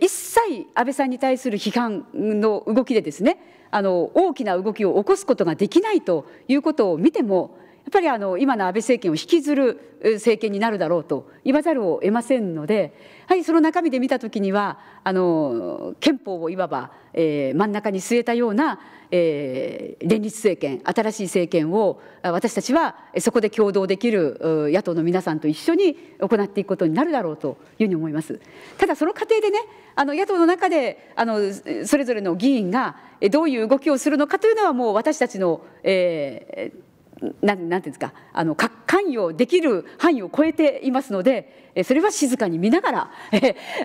一切安倍さんに対する批判の動きでですねあの大きな動きを起こすことができないということを見てもっぱりあの今の安倍政権を引きずる政権になるだろうと言わざるを得ませんのでやはりその中身で見た時にはあの憲法をいわば、えー、真ん中に据えたような、えー、連立政権新しい政権を私たちはそこで共同できる野党の皆さんと一緒に行っていくことになるだろうというふうに思います。ただその過程でねあの野党の中であのそれぞれの議員がどういう動きをするのかというのはもう私たちの、えー、なんなんていうんですかあの関与できる範囲を超えていますのでそれは静かに見ながら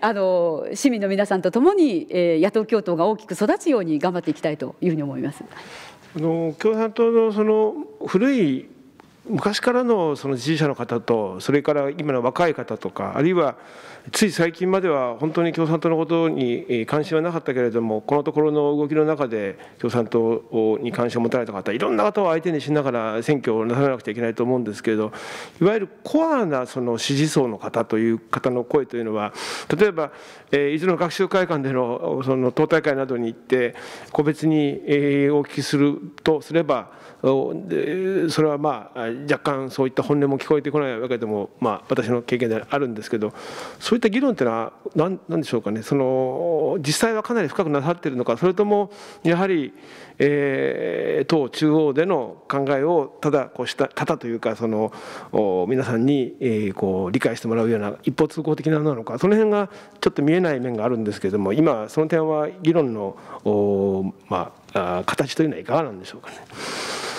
あの市民の皆さんとともに野党共闘が大きく育つように頑張っていきたいというふうに思います。あの共産党のその古い昔からのその支持者の方とそれから今の若い方とかあるいはつい最近までは本当に共産党のことに関心はなかったけれどもこのところの動きの中で共産党に関心を持たれた方いろんな方を相手にしながら選挙をなさらなくちゃいけないと思うんですけれどいわゆるコアなその支持層の方という方の声というのは例えば、えずれ豆の学習会館でのその党大会などに行って個別に、えお聞きするとすればそれはまあ若干そういった本音も聞こえてこないわけでもまあ私の経験であるんですけどそういった議論っていうのは何何でしょうかねその実際はかなり深くなさってるのかそれともやはり、えー、党中央での考えをただこうしたただというかその皆さんに、えー、こう理解してもらうような一方通行的なのかその辺がちょっと見えない面があるんですけども今その点は議論のまあ、形というのはいかがなんでしょうかね。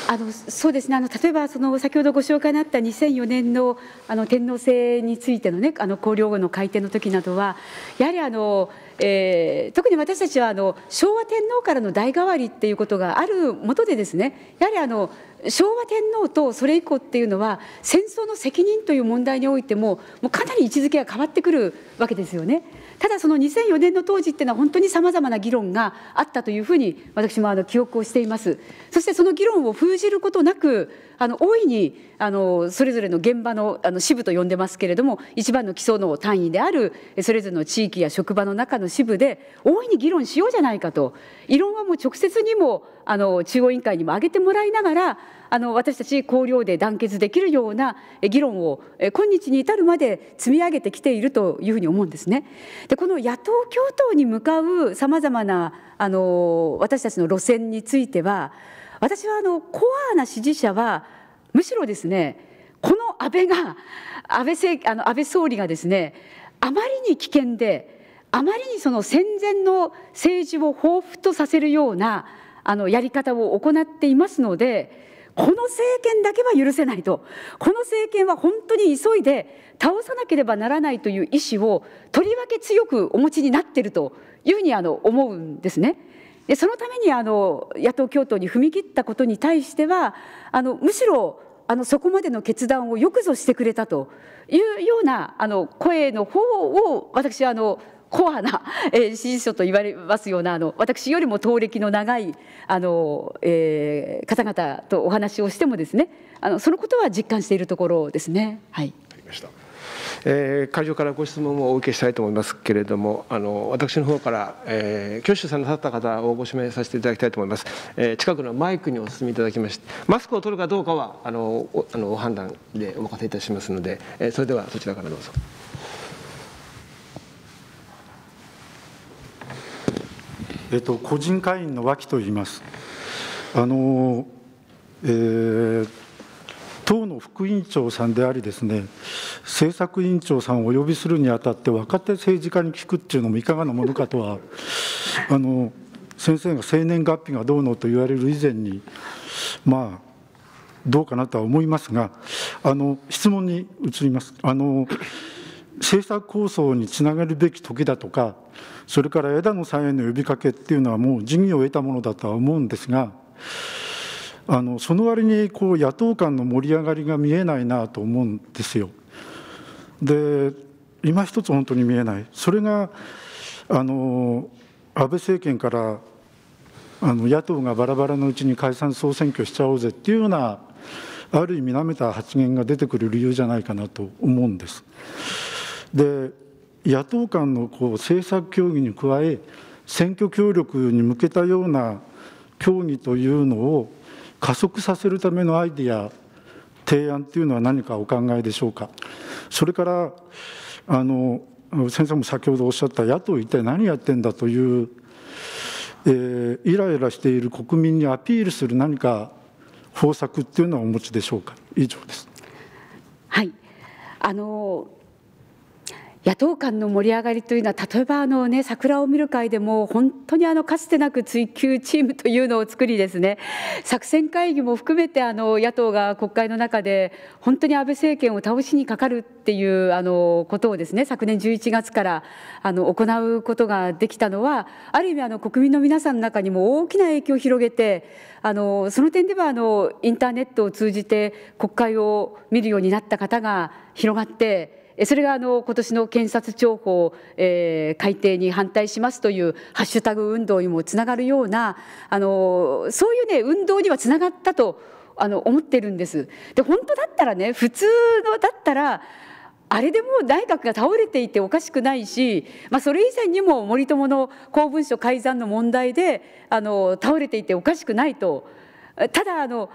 あのそうですねあの例えばその先ほどご紹介のあった2004年のあの天皇制についての,、ね、あの綱領後の改定の時などはやはりあの、えー、特に私たちはあの昭和天皇からの代替わりっていうことがあるもとでですねやはりあの昭和天皇とそれ以降っていうのは戦争の責任という問題においてももうかなり位置づけが変わってくるわけですよね。ただその2004年の当時っていうのは本当にさまざまな議論があったというふうに私もあの記憶をしています。そしてその議論を封じることなくあの大いにあのそれぞれの現場のあの支部と呼んでますけれども一番の基礎の単位であるそれぞれの地域や職場の中の支部で大いに議論しようじゃないかと異論はもう直接にもあの中央委員会にも挙げてもらいながらあの私たち綱領で団結できるような議論を今日に至るまで積み上げてきているというふうに思うんですね。でこの野党共闘に向かうさまざまなあの私たちの路線については私はあのコアな支持者はむしろですねこの安倍が安倍政あの安倍総理がですねあまりに危険であまりにその戦前の政治を彷彿とさせるようなあのやり方を行っていますのでこの政権だけは許せないとこの政権は本当に急いで倒さなければならないという意思をとりわけ強くお持ちになっているというふうにあの思うんですね。でそのためにあの野党共闘に踏み切ったことに対してはあのむしろあのそこまでの決断をよくぞしてくれたというようなあの声の方を私はあのコアな、え支持者と言われますようなあの私よりも党歴の長いあの、えー、方々とお話をしてもですねあのそのことは実感しているところですね。はい、ありましたえー、会場からご質問をお受けしたいと思いますけれども、あの私の方から、えー、挙手されなさった方をご指名させていただきたいと思います。えー、近くのマイクにお進みいただきまして、マスクを取るかどうかはあのおあのお判断でお任せいたしますので、えー、それではそちらからどうぞ。えっと、個人会員の脇と言います。あのえー党の副委員長さんでありですね政策委員長さんをお呼びするにあたって若手政治家に聞くっていうのもいかがなものかとはあの先生が生年月日がどうのと言われる以前にまあどうかなとは思いますがあの質問に移ります。あの政策構想につながるべき時だとかそれから枝野さんへの呼びかけっていうのはもう事業を得たものだとは思うんですがあのその割にこう野党間の盛り上がりが見えないなと思うんですよ。で今一つ本当に見えないそれがあの安倍政権からあの野党がバラバラのうちに解散・総選挙しちゃおうぜっていうようなある意味なめた発言が出てくる理由じゃないかなと思うんです。で野党間のこう政策協議に加え選挙協力に向けたような協議というのを加速させるためのアイデア提案っていうのは何かお考えでしょうかそれからあの先生も先ほどおっしゃった野党一体何やってんだという、えー、イライラしている国民にアピールする何か方策っていうのはお持ちでしょうか以上です。はいあの野党間の盛り上がりというのは例えばあの、ね、桜を見る会でも本当にあのかつてなく追及チームというのを作りですね作戦会議も含めてあの野党が国会の中で本当に安倍政権を倒しにかかるっていうあのことをですね昨年11月からあの行うことができたのはある意味あの国民の皆さんの中にも大きな影響を広げてあのその点ではあのインターネットを通じて国会を見るようになった方が広がってそれがあの今年の検察庁法、えー、改定に反対しますというハッシュタグ運動にもつながるようなあのそういうね運動にはつながったとあの思ってるんです。で本当だったらね普通のだったらあれでもう内閣が倒れていておかしくないし、まあ、それ以前にも森友の公文書改ざんの問題であの倒れていておかしくないと。ただあの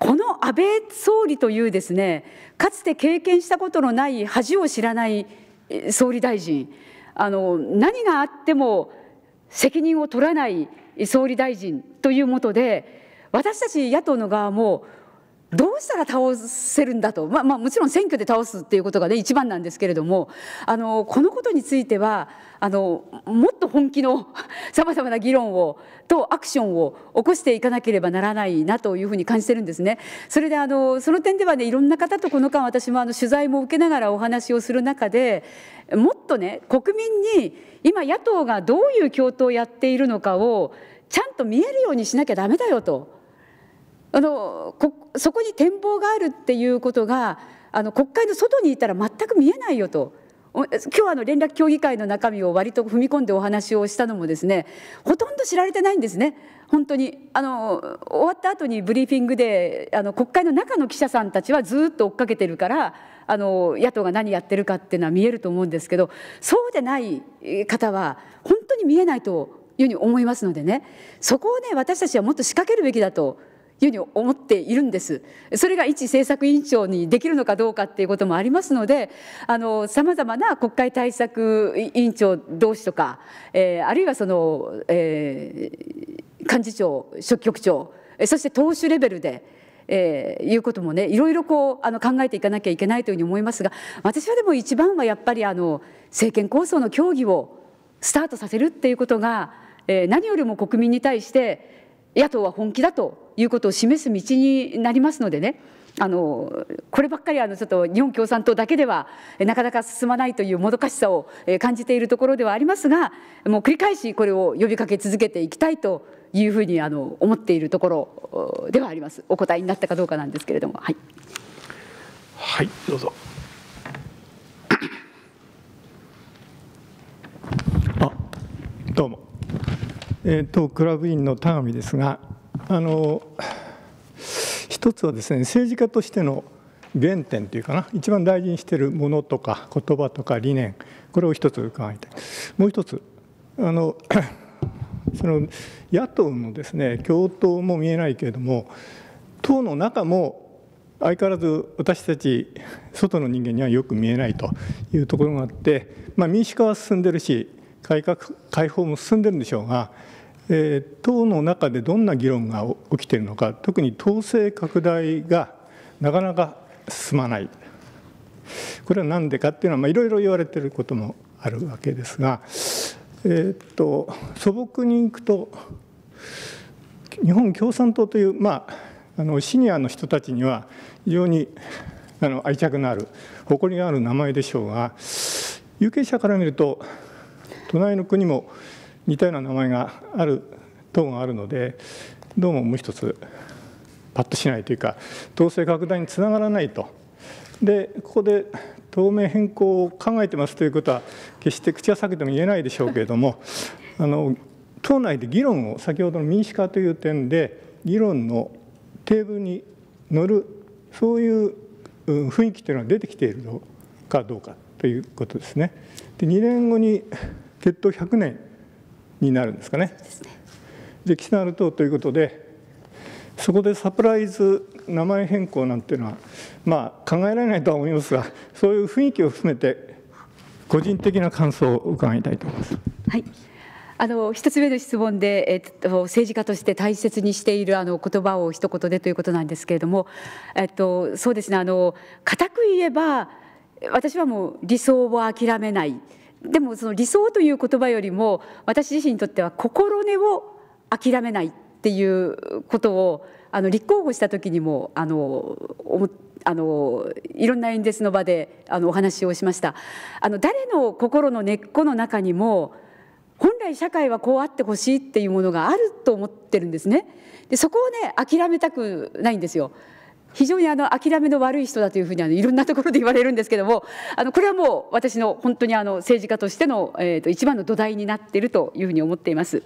この安倍総理というですねかつて経験したことのない恥を知らない総理大臣あの何があっても責任を取らない総理大臣というもとで私たち野党の側もどうしたら倒せるんだと、まあ、まあもちろん選挙で倒すっていうことがね一番なんですけれどもあのこのことについてはあのもっと本気のさまざまな議論をとアクションを起こしていかなければならないなというふうに感じてるんですね。それであのその点ではねいろんな方とこの間私もあの取材も受けながらお話をする中でもっとね国民に今野党がどういう共闘をやっているのかをちゃんと見えるようにしなきゃダメだよと。あのそこに展望があるっていうことがあの国会の外にいたら全く見えないよと。今日あの連絡協議会の中身を割と踏み込んでお話をしたのもですねほとんど知られてないんですね本当にあの終わった後にブリーフィングであの国会の中の記者さんたちはずっと追っかけてるからあの野党が何やってるかっていうのは見えると思うんですけどそうでない方は本当に見えないというふうに思いますのでねそこをね私たちはもっと仕掛けるべきだというふうに思っているんですそれが一政策委員長にできるのかどうかっていうこともありますのでさまざまな国会対策委員長同士とか、えー、あるいはその、えー、幹事長書記局長そして党首レベルでえー、いうこともねいろいろこうあの考えていかなきゃいけないというふうに思いますが私はでも一番はやっぱりあの政権構想の協議をスタートさせるっていうことが、えー、何よりも国民に対して野党は本気だということを示す道になりますのでねあのこればっかりあのちょっと日本共産党だけではなかなか進まないというもどかしさを感じているところではありますがもう繰り返しこれを呼びかけ続けていきたいというふうにあの思っているところではありますお答えになったかどうかなんですけれどもはい、はい、どうぞあどうもえーと、クラブ員の田上ですがあの一つはですね政治家としての原点というかな一番大事にしているものとか言葉とか理念これを一つ伺いたいもう一つあの その野党のですね共闘も見えないけれども党の中も相変わらず私たち外の人間にはよく見えないというところがあって、まあ、民主化は進んでるし改革開放も進んでるんでしょうがえ党の中でどんな議論が起きているのか特に党勢拡大がなかなか進まないこれは何でかっていうのはいろいろ言われてることもあるわけですが、えー、っと素朴にいくと日本共産党という、まあ、あのシニアの人たちには非常にあの愛着のある誇りがある名前でしょうが有権者から見ると隣の国も似たような名前がある党があるのでどうももう一つパッとしないというか統制拡大につながらないと。でここで当面変更を考えてますということは決して口は裂けても言えないでしょうけれども あの党内で議論を先ほどの民主化という点で議論のテーブルに乗るそういう雰囲気というのは出てきているのかどうかということですね。で2年後に決闘100年になるんですかね。でキシナ島ということでそこでサプライズ名前変更なんていうのはまあ考えられないとは思いますがそういう雰囲気を含めて個人的な感想を伺いたいと思います。はいあの一つ目の質問で、えっと、政治家として大切にしているあの言葉を一言でということなんですけれども、えっと、そうですねあの固く言えば私はもう理想を諦めない。でもその理想という言葉よりも私自身にとっては心根を諦めないっていうことをあの立候補した時にもあのあのいろんな演説の場であのお話をしましたあの誰の心の根っこの中にも本来社会はこうあってほしいっていうものがあると思ってるんですねでそこをね諦めたくないんですよ非常にあの諦めの悪い人だというふうにあのいろんなところで言われるんですけどもあのこれはもう私の本当にあの政治家としての、えー、と一番の土台になっているというふうに思っています。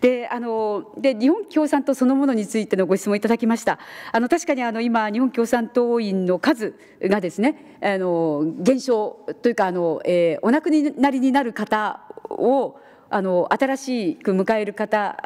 であので日本共産党そのものについてのご質問いただきましたあの確かにあの今日本共産党員の数がですねあの減少というかあの、えー、お亡くなりになる方をあの新しく迎える方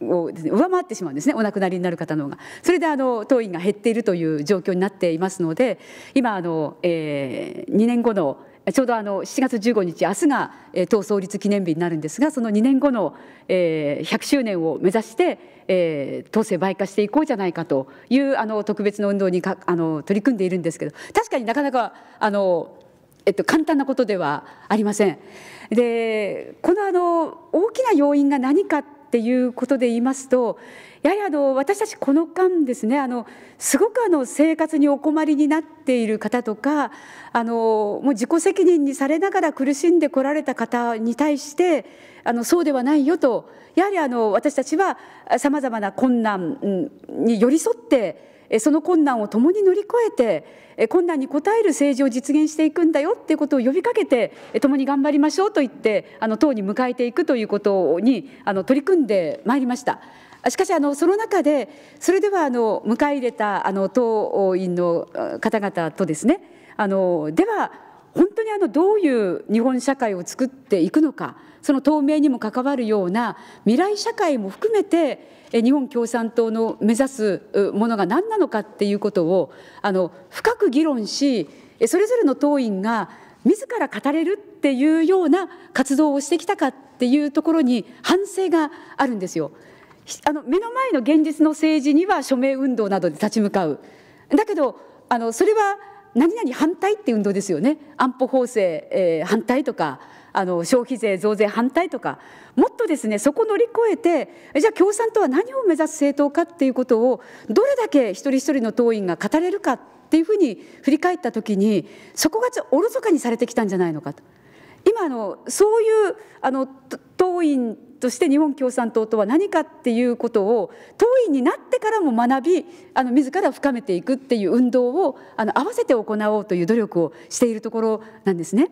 を、上回ってしまうんですねお亡くなりになる方の方がそれであの党員が減っているという状況になっていますので今あの、えー、2年後のちょうどあの7月15日明日が、えー、党創立記念日になるんですがその2年後の、えー、100周年を目指して、えー、党勢倍化していこうじゃないかというあの特別の運動にかあの取り組んでいるんですけど確かになかなかあのえっと、簡単なことではありません。でこのあの大きな要因が何かっっていうことで言いますとややあの私たちこの間ですねあのすごくあの生活にお困りになっている方とかあのもう自己責任にされながら苦しんでこられた方に対してあのそうではないよとやはりあの私たちはさまざまな困難に寄り添ってその困難を共に乗り越えて困難に応える政治を実現していくんだよっていうことを呼びかけて共に頑張りましょうと言ってあの党に迎えていくということにあの取り組んでまいりました。しかしあのその中でそれではあの迎え入れたあの党員の方々とですねあのでは本当にあのどういう日本社会を作っていくのかその透明にも関わるような未来社会も含めて日本共産党の目指すものが何なのかっていうことをあの深く議論しそれぞれの党員が自ら語れるっていうような活動をしてきたかっていうところに反省があるんですよ。あの目の前の現実の政治には署名運動などで立ち向かうだけどあのそれは何々反対って運動ですよね安保法制、えー、反対とかあの消費税増税反対とかもっとですねそこ乗り越えてじゃあ共産党は何を目指す政党かっていうことをどれだけ一人一人の党員が語れるかっていうふうに振り返った時にそこがおろそかにされてきたんじゃないのかと。今あのそういうあの党員として日本共産党とは何かっていうことを党員になってからも学びあの自ら深めていくっていう運動をあの合わせて行おうという努力をしているところなんですね。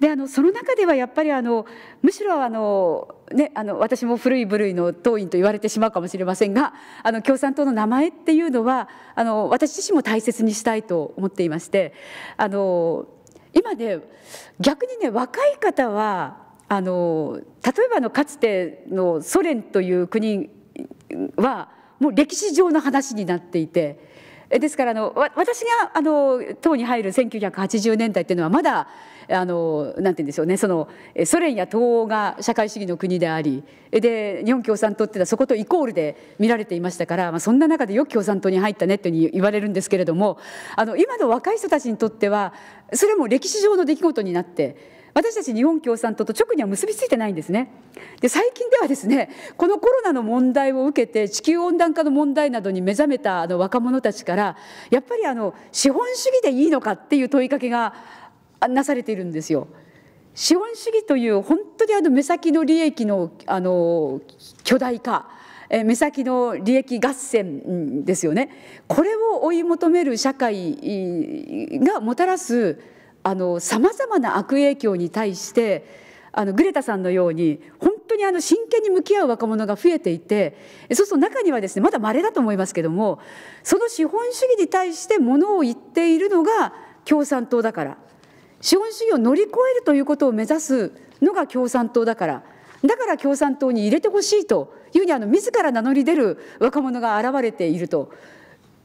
であのその中ではやっぱりあのむしろあのね、あの私も古い部類の党員と言われてしまうかもしれませんがあの共産党の名前っていうのはあの私自身も大切にしたいと思っていましてあの今ね逆にね若い方はあの例えばのかつてのソ連という国はもう歴史上の話になっていて。ですからあの私があの党に入る1980年代っていうのはまだあのなんて言うんでしょうねそのソ連や東欧が社会主義の国でありで日本共産党っていうのはそことイコールで見られていましたから、まあ、そんな中でよく共産党に入ったねっていうふうに言われるんですけれどもあの今の若い人たちにとってはそれも歴史上の出来事になって私たち日本共産党と直には結びついてないんですね。で最近ではですねこのコロナの問題を受けて地球温暖化の問題などに目覚めたあの若者たちからやっぱりあの資本主義でいいのかっていう問いかけがなされているんですよ。資本主義という本当にあの目先の利益のあの巨大化目先の利益合戦ですよねこれを追い求める社会がもたらすさまざまな悪影響に対してあのグレタさんのように本当にあの真剣に向き合う若者が増えていてそうすると中にはですねまだ稀だと思いますけどもその資本主義に対してものを言っているのが共産党だから資本主義を乗り越えるということを目指すのが共産党だからだから共産党に入れてほしいというふうにあの自ら名乗り出る若者が現れていると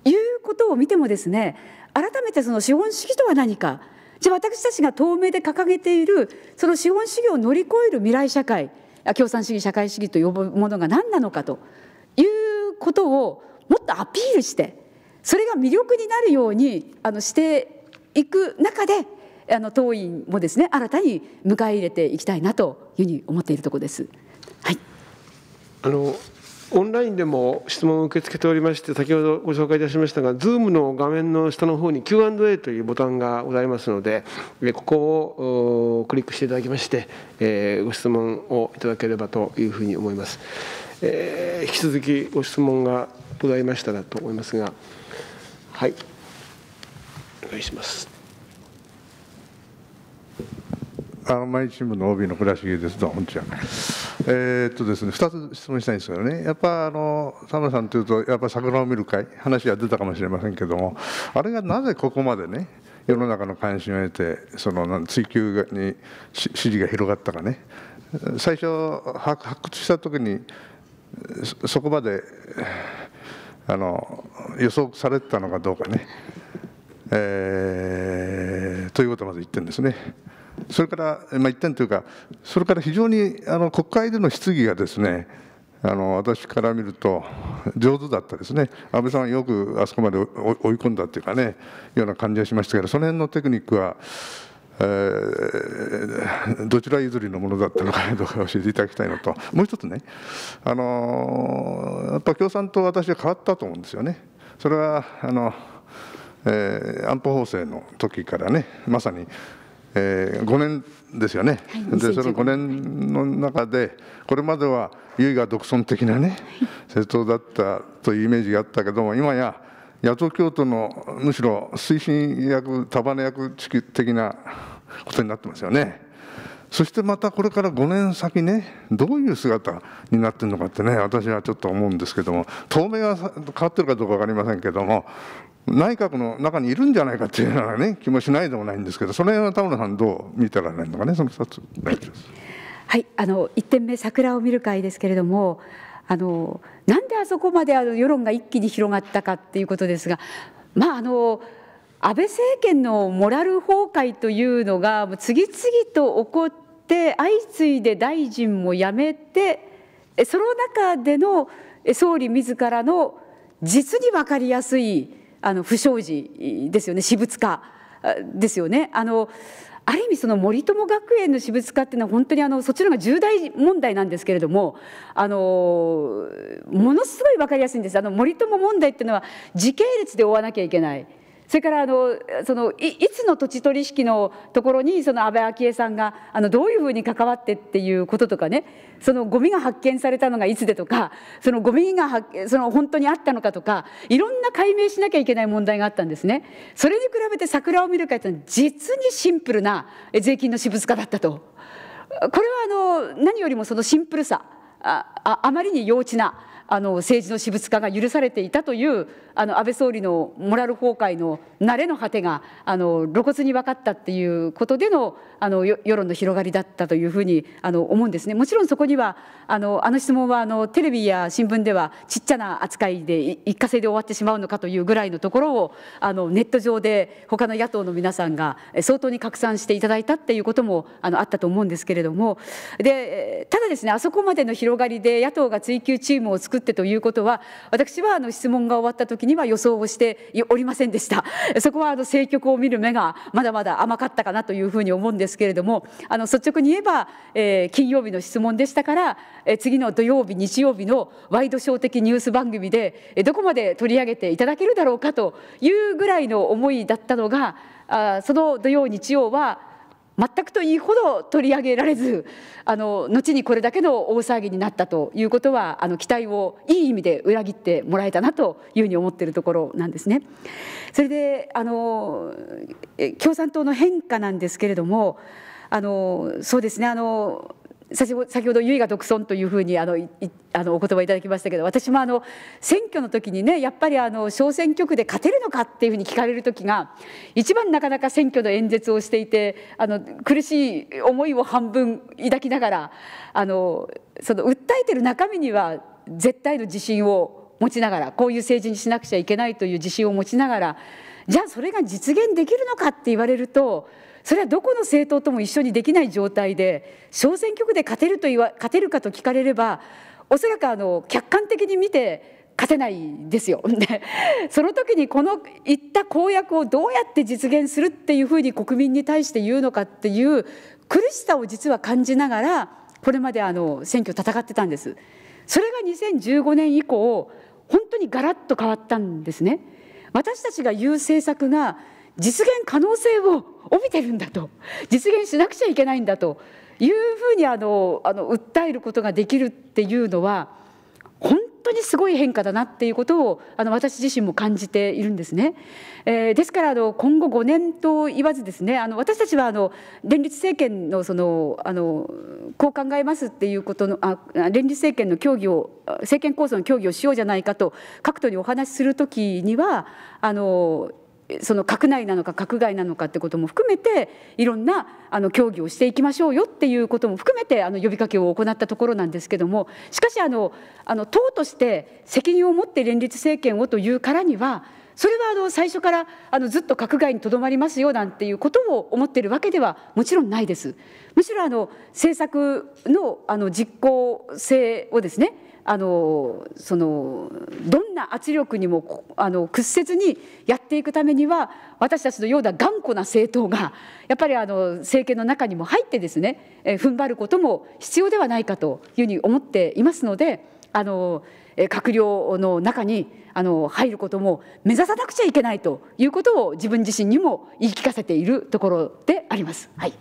いうことを見てもですね改めてその資本主義とは何かじゃあ私たちが透明で掲げているその資本主義を乗り越える未来社会共産主義社会主義と呼ぶものが何なのかということをもっとアピールしてそれが魅力になるようにあのしていく中であの党員もですね新たに迎え入れていきたいなというふうに思っているところです。はい、あのオンラインでも質問を受け付けておりまして、先ほどご紹介いたしましたが、ズームの画面の下の方に Q&A というボタンがございますので、ここをクリックしていただきまして、えご質問をいただければというふうに思います。え引き続きご質問がございましたらと思いますが、はい、お願いします。あ毎日新聞の o の倉重です、どうも、こんにちは。えー、っとですね、2つ質問したいんですけどね、やっぱあの田村さんというと、やっぱ桜を見る会、話が出たかもしれませんけども、あれがなぜここまでね、世の中の関心を得て、その追求に支持が広がったかね、最初、発掘した時に、そこまであの予測されてたのかどうかね、えー、ということをまず言ってるんですね。それから、まあ、一点というか、それから非常にあの国会での質疑がですね、あの私から見ると、上手だったですね、安倍さんはよくあそこまで追い込んだっていうかね、ような感じがしましたけど、その辺のテクニックは、えー、どちら譲りのものだったのかどうか教えていただきたいのと、もう一つね、あのやっぱ共産党、私は変わったと思うんですよね。それはあのえー、安保法制の時からねまさにえー、5年ですよね、はい、でその5年の中でこれまでは唯我独尊的なね政党だったというイメージがあったけども今や野党共闘のむしろ推進役束ね役的なことになってますよね。そしてまたこれから5年先ね、どういう姿になってるのかってね、私はちょっと思うんですけども、当面は変わってるかどうか分かりませんけども、内閣の中にいるんじゃないかっていうような、ね、気もしないでもないんですけどその辺は田村さんどう見てられるのかねその2つはいあの1点目桜を見る会ですけれどもあのなんであそこまであの世論が一気に広がったかっていうことですがまああの安倍政権のモラル崩壊というのが次々と起こって相次いで大臣も辞めてその中での総理自らの実に分かりやすいあの不祥事ですよね私物化ですよね。あのある意味その森友学園の私物化っていうのは本当にあのそっちの方が重大問題なんですけれどもあのものすごい分かりやすいんですあの森友問題っていうのは時系列で追わなきゃいけないそれからあのそのいつの土地取引のところにその安倍昭恵さんがあのどういうふうに関わってっていうこととかねそのゴミが発見されたのがいつでとかそのゴミがその本当にあったのかとかいろんな解明しなきゃいけない問題があったんですね。それに比べて桜を見る会というのは実にシンプルな税金の私物化だったと。これはあの何よりもそのシンプルさああまりに幼稚なあの政治の私物化が許されていたというあの安倍総理のモラル崩壊の慣れの果てがあの露骨に分かったっていうことでのあの世論の広がりだったというふうにあの思うんですね。もちろんそこにはあのあの質問はあのテレビや新聞ではちっちゃな扱いで一過性で終わってしまうのかというぐらいのところをあのネット上で他の野党の皆さんが相当に拡散していただいたっていうこともあのあったと思うんですけれどもでただですねあそこまでの広がりで野党が追及チームを作ってということは私はあの質問が終わった時には予想をしておりませんでした そこはあの政局を見る目がまだまだ甘かったかなというふうに思うんですけれどもあの率直に言えば、えー、金曜日の質問でしたから、えー、次の土曜日日曜日のワイドショー的ニュース番組で、えどこまで取り上げていただけるだろうかというぐらいの思いだったのがあその土曜日曜は全くといいほど取り上げられずあの後にこれだけの大騒ぎになったということはあの期待をいい意味で裏切ってもらえたなというふうに思っているところなんですね。それであの共産党の変化なんですけれどもあのそうですねあの先ほど結衣が独尊というふうにあのあのお言葉いただきましたけど私もあの選挙の時にねやっぱりあの小選挙区で勝てるのかっていうふうに聞かれる時が一番なかなか選挙の演説をしていてあの苦しい思いを半分抱きながらあのその訴えてる中身には絶対の自信を持ちながらこういう政治にしなくちゃいけないという自信を持ちながらじゃあそれが実現できるのかって言われるとそれはどこの政党とも一緒にできない状態で小選挙区で勝てると言わ勝てるかと聞かれればおそらくあの客観的に見て勝てないですよ。その時にこの言った公約をどうやって実現するっていうふうに国民に対して言うのかっていう苦しさを実は感じながらこれまであの選挙戦ってたんです。それが2015年以降本当にガラッと変わったんですね。私たちが言う政策が実現可能性を帯びてるんだと実現しなくちゃいけないんだというふうにあのあの訴えることができるっていうのは本当にすごい変化だなっていうことをあの私自身も感じているんですね。えー、ですからあの今後5年と言わずですねあの私たちはあの連立政権のそのあのこう考えますっていうことのあ連立政権の協議を政権構想の協議をしようじゃないかと各党にお話しするときにはあのその閣内なのか閣外なのかってことも含めていろんなあの協議をしていきましょうよっていうことも含めてあの呼びかけを行ったところなんですけどもしかしあのあの党として責任を持って連立政権をというからにはそれはあの最初からあのずっと閣外にとどまりますよなんていうことを思ってるわけではもちろんないです。むしろあの政策のあの実効性をですねあのそのどんな圧力にもあの屈せずにやっていくためには私たちのような頑固な政党がやっぱりあの政権の中にも入ってですね、え踏ん張ることも必要ではないかというふうに思っていますのであの閣僚の中にあの入ることも目指さなくちゃいけないということを自分自身にも言い聞かせているところであります。はい、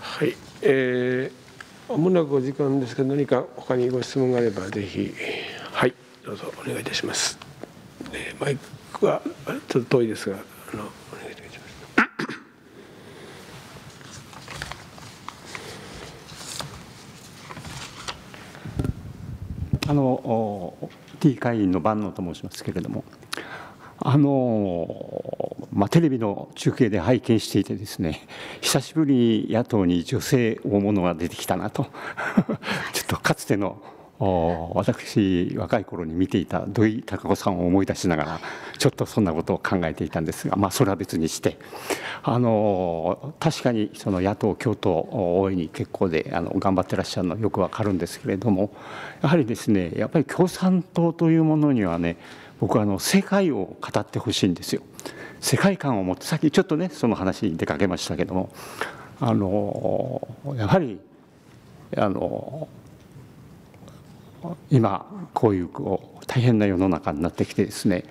はいえーもなくお時間ですけど何か他にご質問があればぜひはいどうぞお願いいたします、えー、マイクはちょっと遠いですがあのお願いいたしますあのお T 会員の万野と申しますけれどもあのまあ、テレビの中継で拝見していてですね 久しぶりに野党に女性大物が出てきたなと ちょっとかつての私若い頃に見ていた土井孝子さんを思い出しながらちょっとそんなことを考えていたんですが、まあ、それは別にしてあの確かにその野党共闘大いに結構であの頑張ってらっしゃるのよくわかるんですけれどもやはりですねやっぱり共産党というものにはね僕はあの世界を語ってほしいんですよ。世界観を持ってさっきちょっとねその話に出かけましたけどもあのやはりあの今こういう大変な世の中になってきてですね、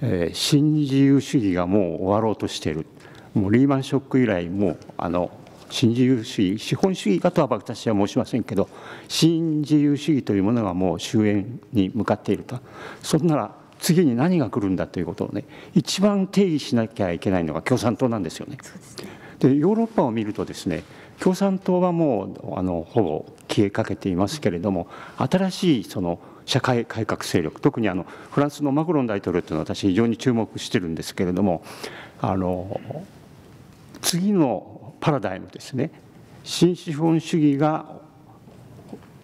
え新自由主義がもう終わろうとしているもうリーマンショック以来もうあの新自由主義資本主義かとは私は申しませんけど新自由主義というものがもう終焉に向かっているとそんなら次に何が来るんだということをね一番定義しなきゃいけないのが共産党なんですよね。で、ヨーロッパを見るとですね共産党はもうあのほぼ消えかけていますけれども新しいその社会改革勢力特にあのフランスのマクロン大統領というのは私非常に注目してるんですけれどもあの次のパラダイムですね新資本主義が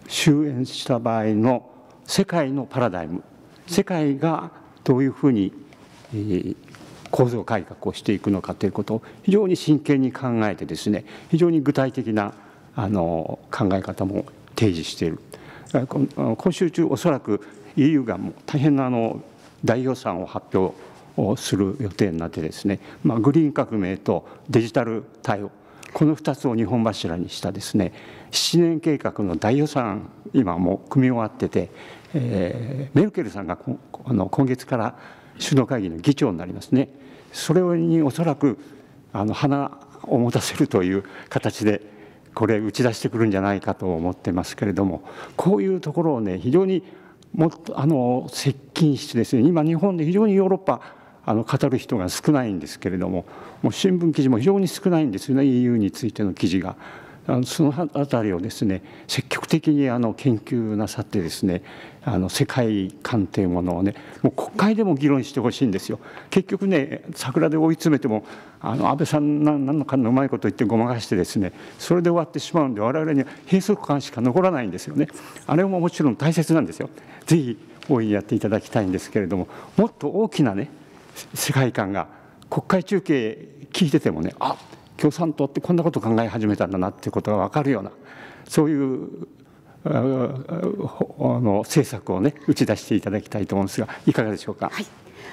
終焉した場合の世界のパラダイム世界がどういうふうに、構造改革をしていくのかということを非常に真剣に考えてですね非常に具体的なあの考え方も提示している今週中おそらく EU がもう大変なあの大予算を発表をする予定になってですね、まあ、グリーン革命とデジタル対応この2つを日本柱にしたですね7年計画の大予算今もう組み終わっててえー、メルケルさんがあの今月から首脳会議の議長になりますねそれにおそらくあの花を持たせるという形でこれ打ち出してくるんじゃないかと思ってますけれどもこういうところをね非常にもっとあの接近してですね今日本で非常にヨーロッパあの語る人が少ないんですけれどももう新聞記事も非常に少ないんですよね EU についての記事が。あのそのあたりをですね積極的にあの研究なさってですねあの世界観というものをねもう国会でも議論してほしいんですよ。結局ね桜で追い詰めてもあの安倍さん何のかのうまいこと言ってごまかしてですねそれで終わってしまうんで我々には閉塞感しか残らないんですよね。あれももちろん大切なんですよ。ぜひ大いにやっていただきたいんですけれどももっと大きなね世界観が国会中継聞いててもねあっ共産党ってこんなこと考え始めたんだなっていうことが分かるようなそういうあの政策をね打ち出していただきたいと思うんですがいかがでしょうか。はい、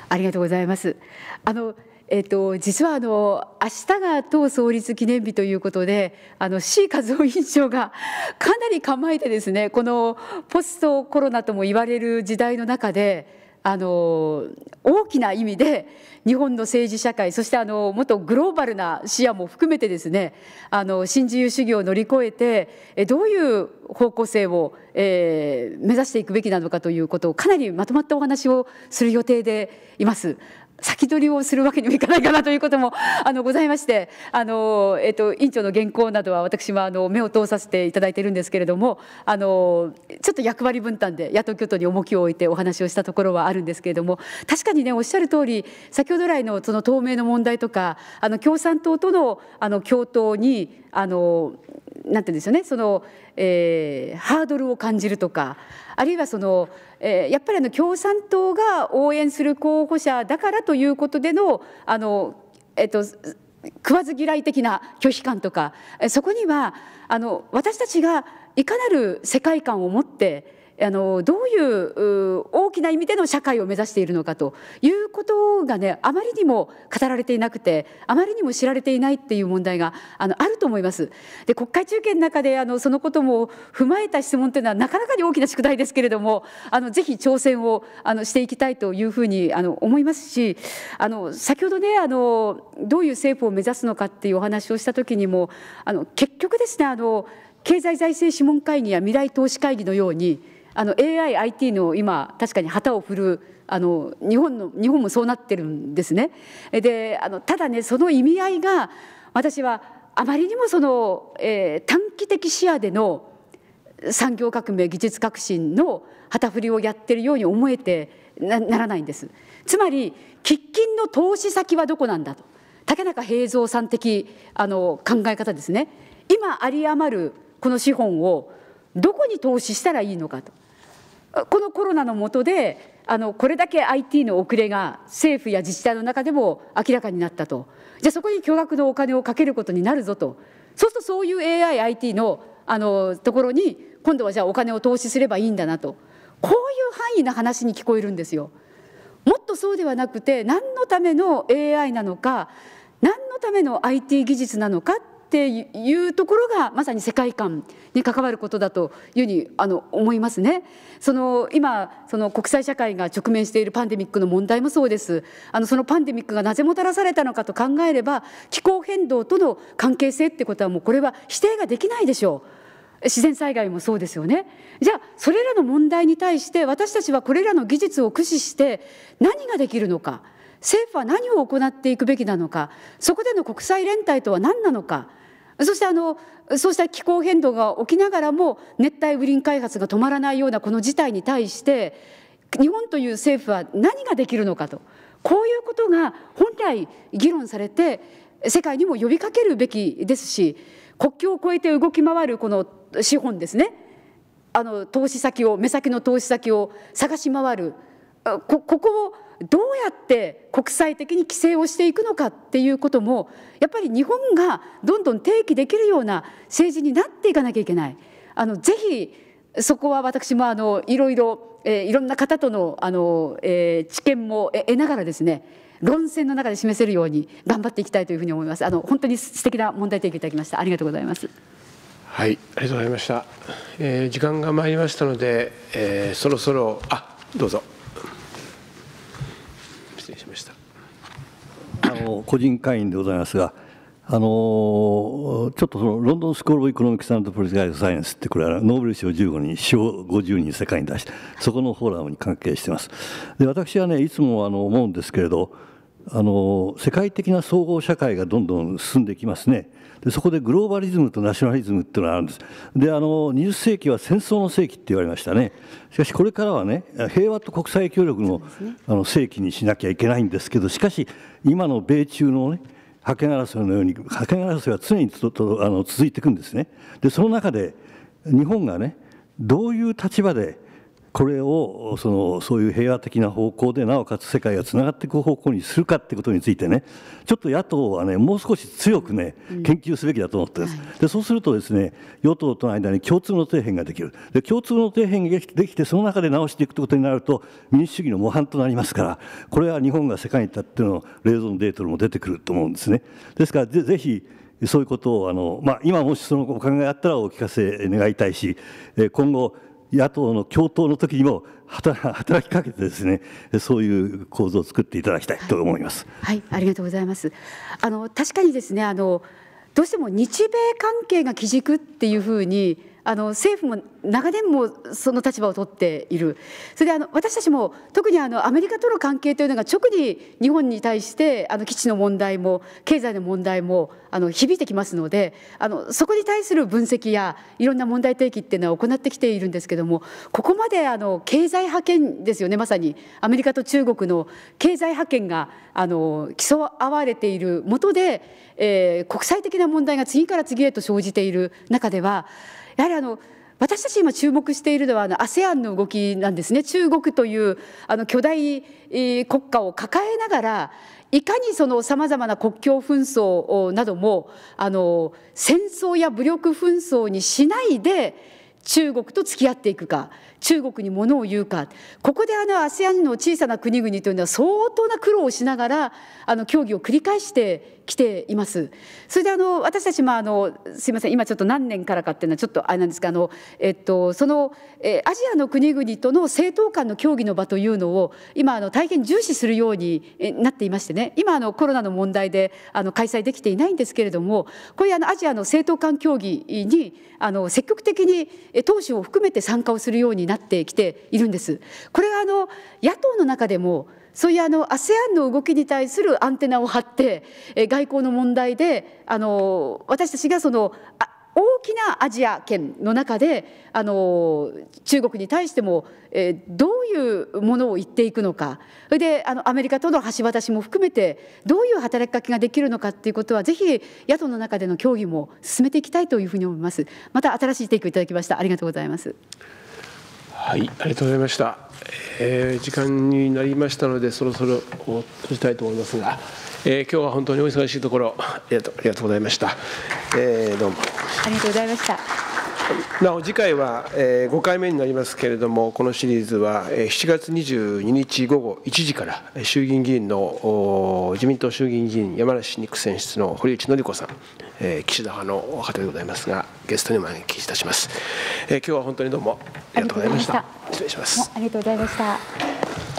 ありがとうございます。あのえっと、実はあの明日が党創立記念日ということであの C 和夫委員長が かなり構えてですねこのポストコロナとも言われる時代の中であの大きな意味で日本の政治社会そしてあのもっとグローバルな視野も含めてですねあの新自由主義を乗り越えてどういう方向性を、えー、目指していくべきなのかということをかなりまとまったお話をする予定でいます。先取りをするわけにもいかないかなということもあのございましてあの、えっと、委員長の原稿などは私もあの目を通させていただいているんですけれどもあのちょっと役割分担で野党共闘に重きを置いてお話をしたところはあるんですけれども確かにねおっしゃる通り先ほど来のその透明の問題とかあの共産党とのあの共闘にあのなんて言うんですよねその、えー、ハードルを感じるとかあるいはそのえー、やっぱりあの共産党が応援する候補者だからということでのあの、えっと、食わず嫌い的な拒否感とかそこにはあの私たちがいかなる世界観を持ってあのどういう大きな意味での社会を目指しているのかということがねあまりにも語られていなくてあまりにも知られていないっていう問題があのあると思います。で国会中継の中であのそのことも踏まえた質問というのはなかなかに大きな宿題ですけれどもあのぜひ挑戦をあのしていきたいというふうにあの思いますしあの先ほどねあのどういう政府を目指すのかっていうお話をした時にもあの結局ですねあの経済財政諮問会議や未来投資会議のようにあの AIIT の今確かに旗を振るあの日本の日本もそうなってるんですね。であのただねその意味合いが私はあまりにもその、えー、短期的視野での産業革命技術革新の旗振りをやってるように思えてならないんです。つまり喫緊の投資先はどこなんだと竹中平蔵さん的あの考え方ですね今有り余るこの資本をどこに投資したらいいのかとこのコロナの下であのこれだけ IT の遅れが政府や自治体の中でも明らかになったとじゃあそこに巨額のお金をかけることになるぞとそうするとそういう AIIT のあのところに今度はじゃあお金を投資すればいいんだなとこういう範囲な話に聞こえるんですよ。もっとそうではなくて何のための AI なのか何のための IT 技術なのかっていうところがまさに世界観に関わることだというふうにあの思いますね。その今その国際社会が直面しているパンデミックの問題もそうです。あのそのパンデミックがなぜもたらされたのかと考えれば気候変動との関係性ってことはもうこれは否定ができないでしょう。自然災害もそうですよねじゃあそれらの問題に対して私たちはこれらの技術を駆使して何ができるのか政府は何を行っていくべきなのかそこでの国際連帯とは何なのかそしてあのそうした気候変動が起きながらも熱帯雨林開発が止まらないようなこの事態に対して日本という政府は何ができるのかとこういうことが本来議論されて世界にも呼びかけるべきですし国境を越えて動き回るこの資本ですねあの投資先を目先の投資先を探し回るここをどうやって国際的に規制をしていくのかっていうこともやっぱり日本がどんどん提起できるような政治になっていかなきゃいけない。あのぜひそこは私もあのいろいろ、えー、いろんな方とのあの、えー、知見も得ながらですね論戦の中で示せるように頑張っていきたいというふうに思います。あの本当に素敵な問題提起いただきました。ありがとうございます。はい、ありがとうございました。えー、時間が参りましたので、えー、そろそろあどうぞ。しましたあの個人会員でございますがあのちょっとそのロンドンスクール・オブ・エコノミクス・アンド・ポリス・ガイド・サイエンスってこれはノーベル賞15人賞50人世界に出してそこのフォーラムに関係してますで私はねいつもあの思うんですけれどあの世界的な総合社会がどんどん進んできますねでそこでグローバリズムとナショナリズムっていうのがあるんですであの20世紀は戦争の世紀って言われましたねしかしこれからはね平和と国際協力の,、ね、あの世紀にしなきゃいけないんですけどしかし今の米中のね覇権争いのように覇権争いは常にととあの続いていくんですねでその中で日本がねどういう立場でこれをそのそういう平和的な方向でなおかつ世界がつながっていく方向にするかってことについてねちょっと野党はねもう少し強くね研究すべきだと思ってます、うんはい、でそうするとですね与党との間に共通の底辺ができるで共通の底辺ができてその中で直していくということになると民主主義の模範となりますからこれは日本が世界に立っての冷蔵のデートルも出てくると思うんですねですからぜひそういうことをあの、まあ、今もしそのお考えあったらお聞かせ願いたいし今後野党の共闘の時にも働きかけてですねそういう構造を作っていただきたいと思います。はい、はい、ありがとうございます。あの確かにですねあのどうしても日米関係が基軸っていうふうにあの政府も長年もその立場を取っているそれであの私たちも特にあのアメリカとの関係というのが直に日本に対してあの基地の問題も経済の問題もあの響いてきますのであのそこに対する分析やいろんな問題提起っていうのは行ってきているんですけどもここまであの経済覇権ですよねまさにアメリカと中国の経済覇権があの競われているもとで、えー、国際的な問題が次から次へと生じている中ではやはりあの私たち今注目しているのはあの ASEAN の動きなんですね中国というあの巨大国家を抱えながらいかにそのさまざまな国境紛争などもあの戦争や武力紛争にしないで中国と付き合っていくか中国にものを言うかここであの ASEAN の小さな国々というのは相当な苦労をしながらあの協議を繰り返して来ています。それであの私たちもあのすいません今ちょっと何年からかっていうのはちょっとあれなんですがあのえっとその、えアジアの国々との政党間の協議の場というのを今あの大変重視するようになっていましてね今あのコロナの問題であの開催できていないんですけれどもこういうあのアジアの政党間協議にあの積極的に党首を含めて参加をするようになってきているんです。これはあの野党の中でもそういうあの ASEAN の動きに対するアンテナを張って、え外交の問題であの私たちがその大きなアジア圏の中であの中国に対しても、えー、どういうものを言っていくのかそれであのアメリカとの橋渡しも含めてどういう働きかけができるのかっていうことはぜひ野党の中での協議も進めていきたいというふうに思いますまた新しい提供いただきましたありがとうございますはいありがとうございましたえー、時間になりましたのでそろそろお閉じたいと思いますが、えー、今日は本当にお忙しいところありがとうございました、えー、どうもありがとうございましたなお次回は5回目になりますけれどもこのシリーズは7月22日午後1時から衆議院議員の自民党衆議院議員山梨2区選出の堀内詔子さん岸田派の方でございますがゲストにお招きいたします今日は本当にどうもありがとうございました失礼しますありがとうございました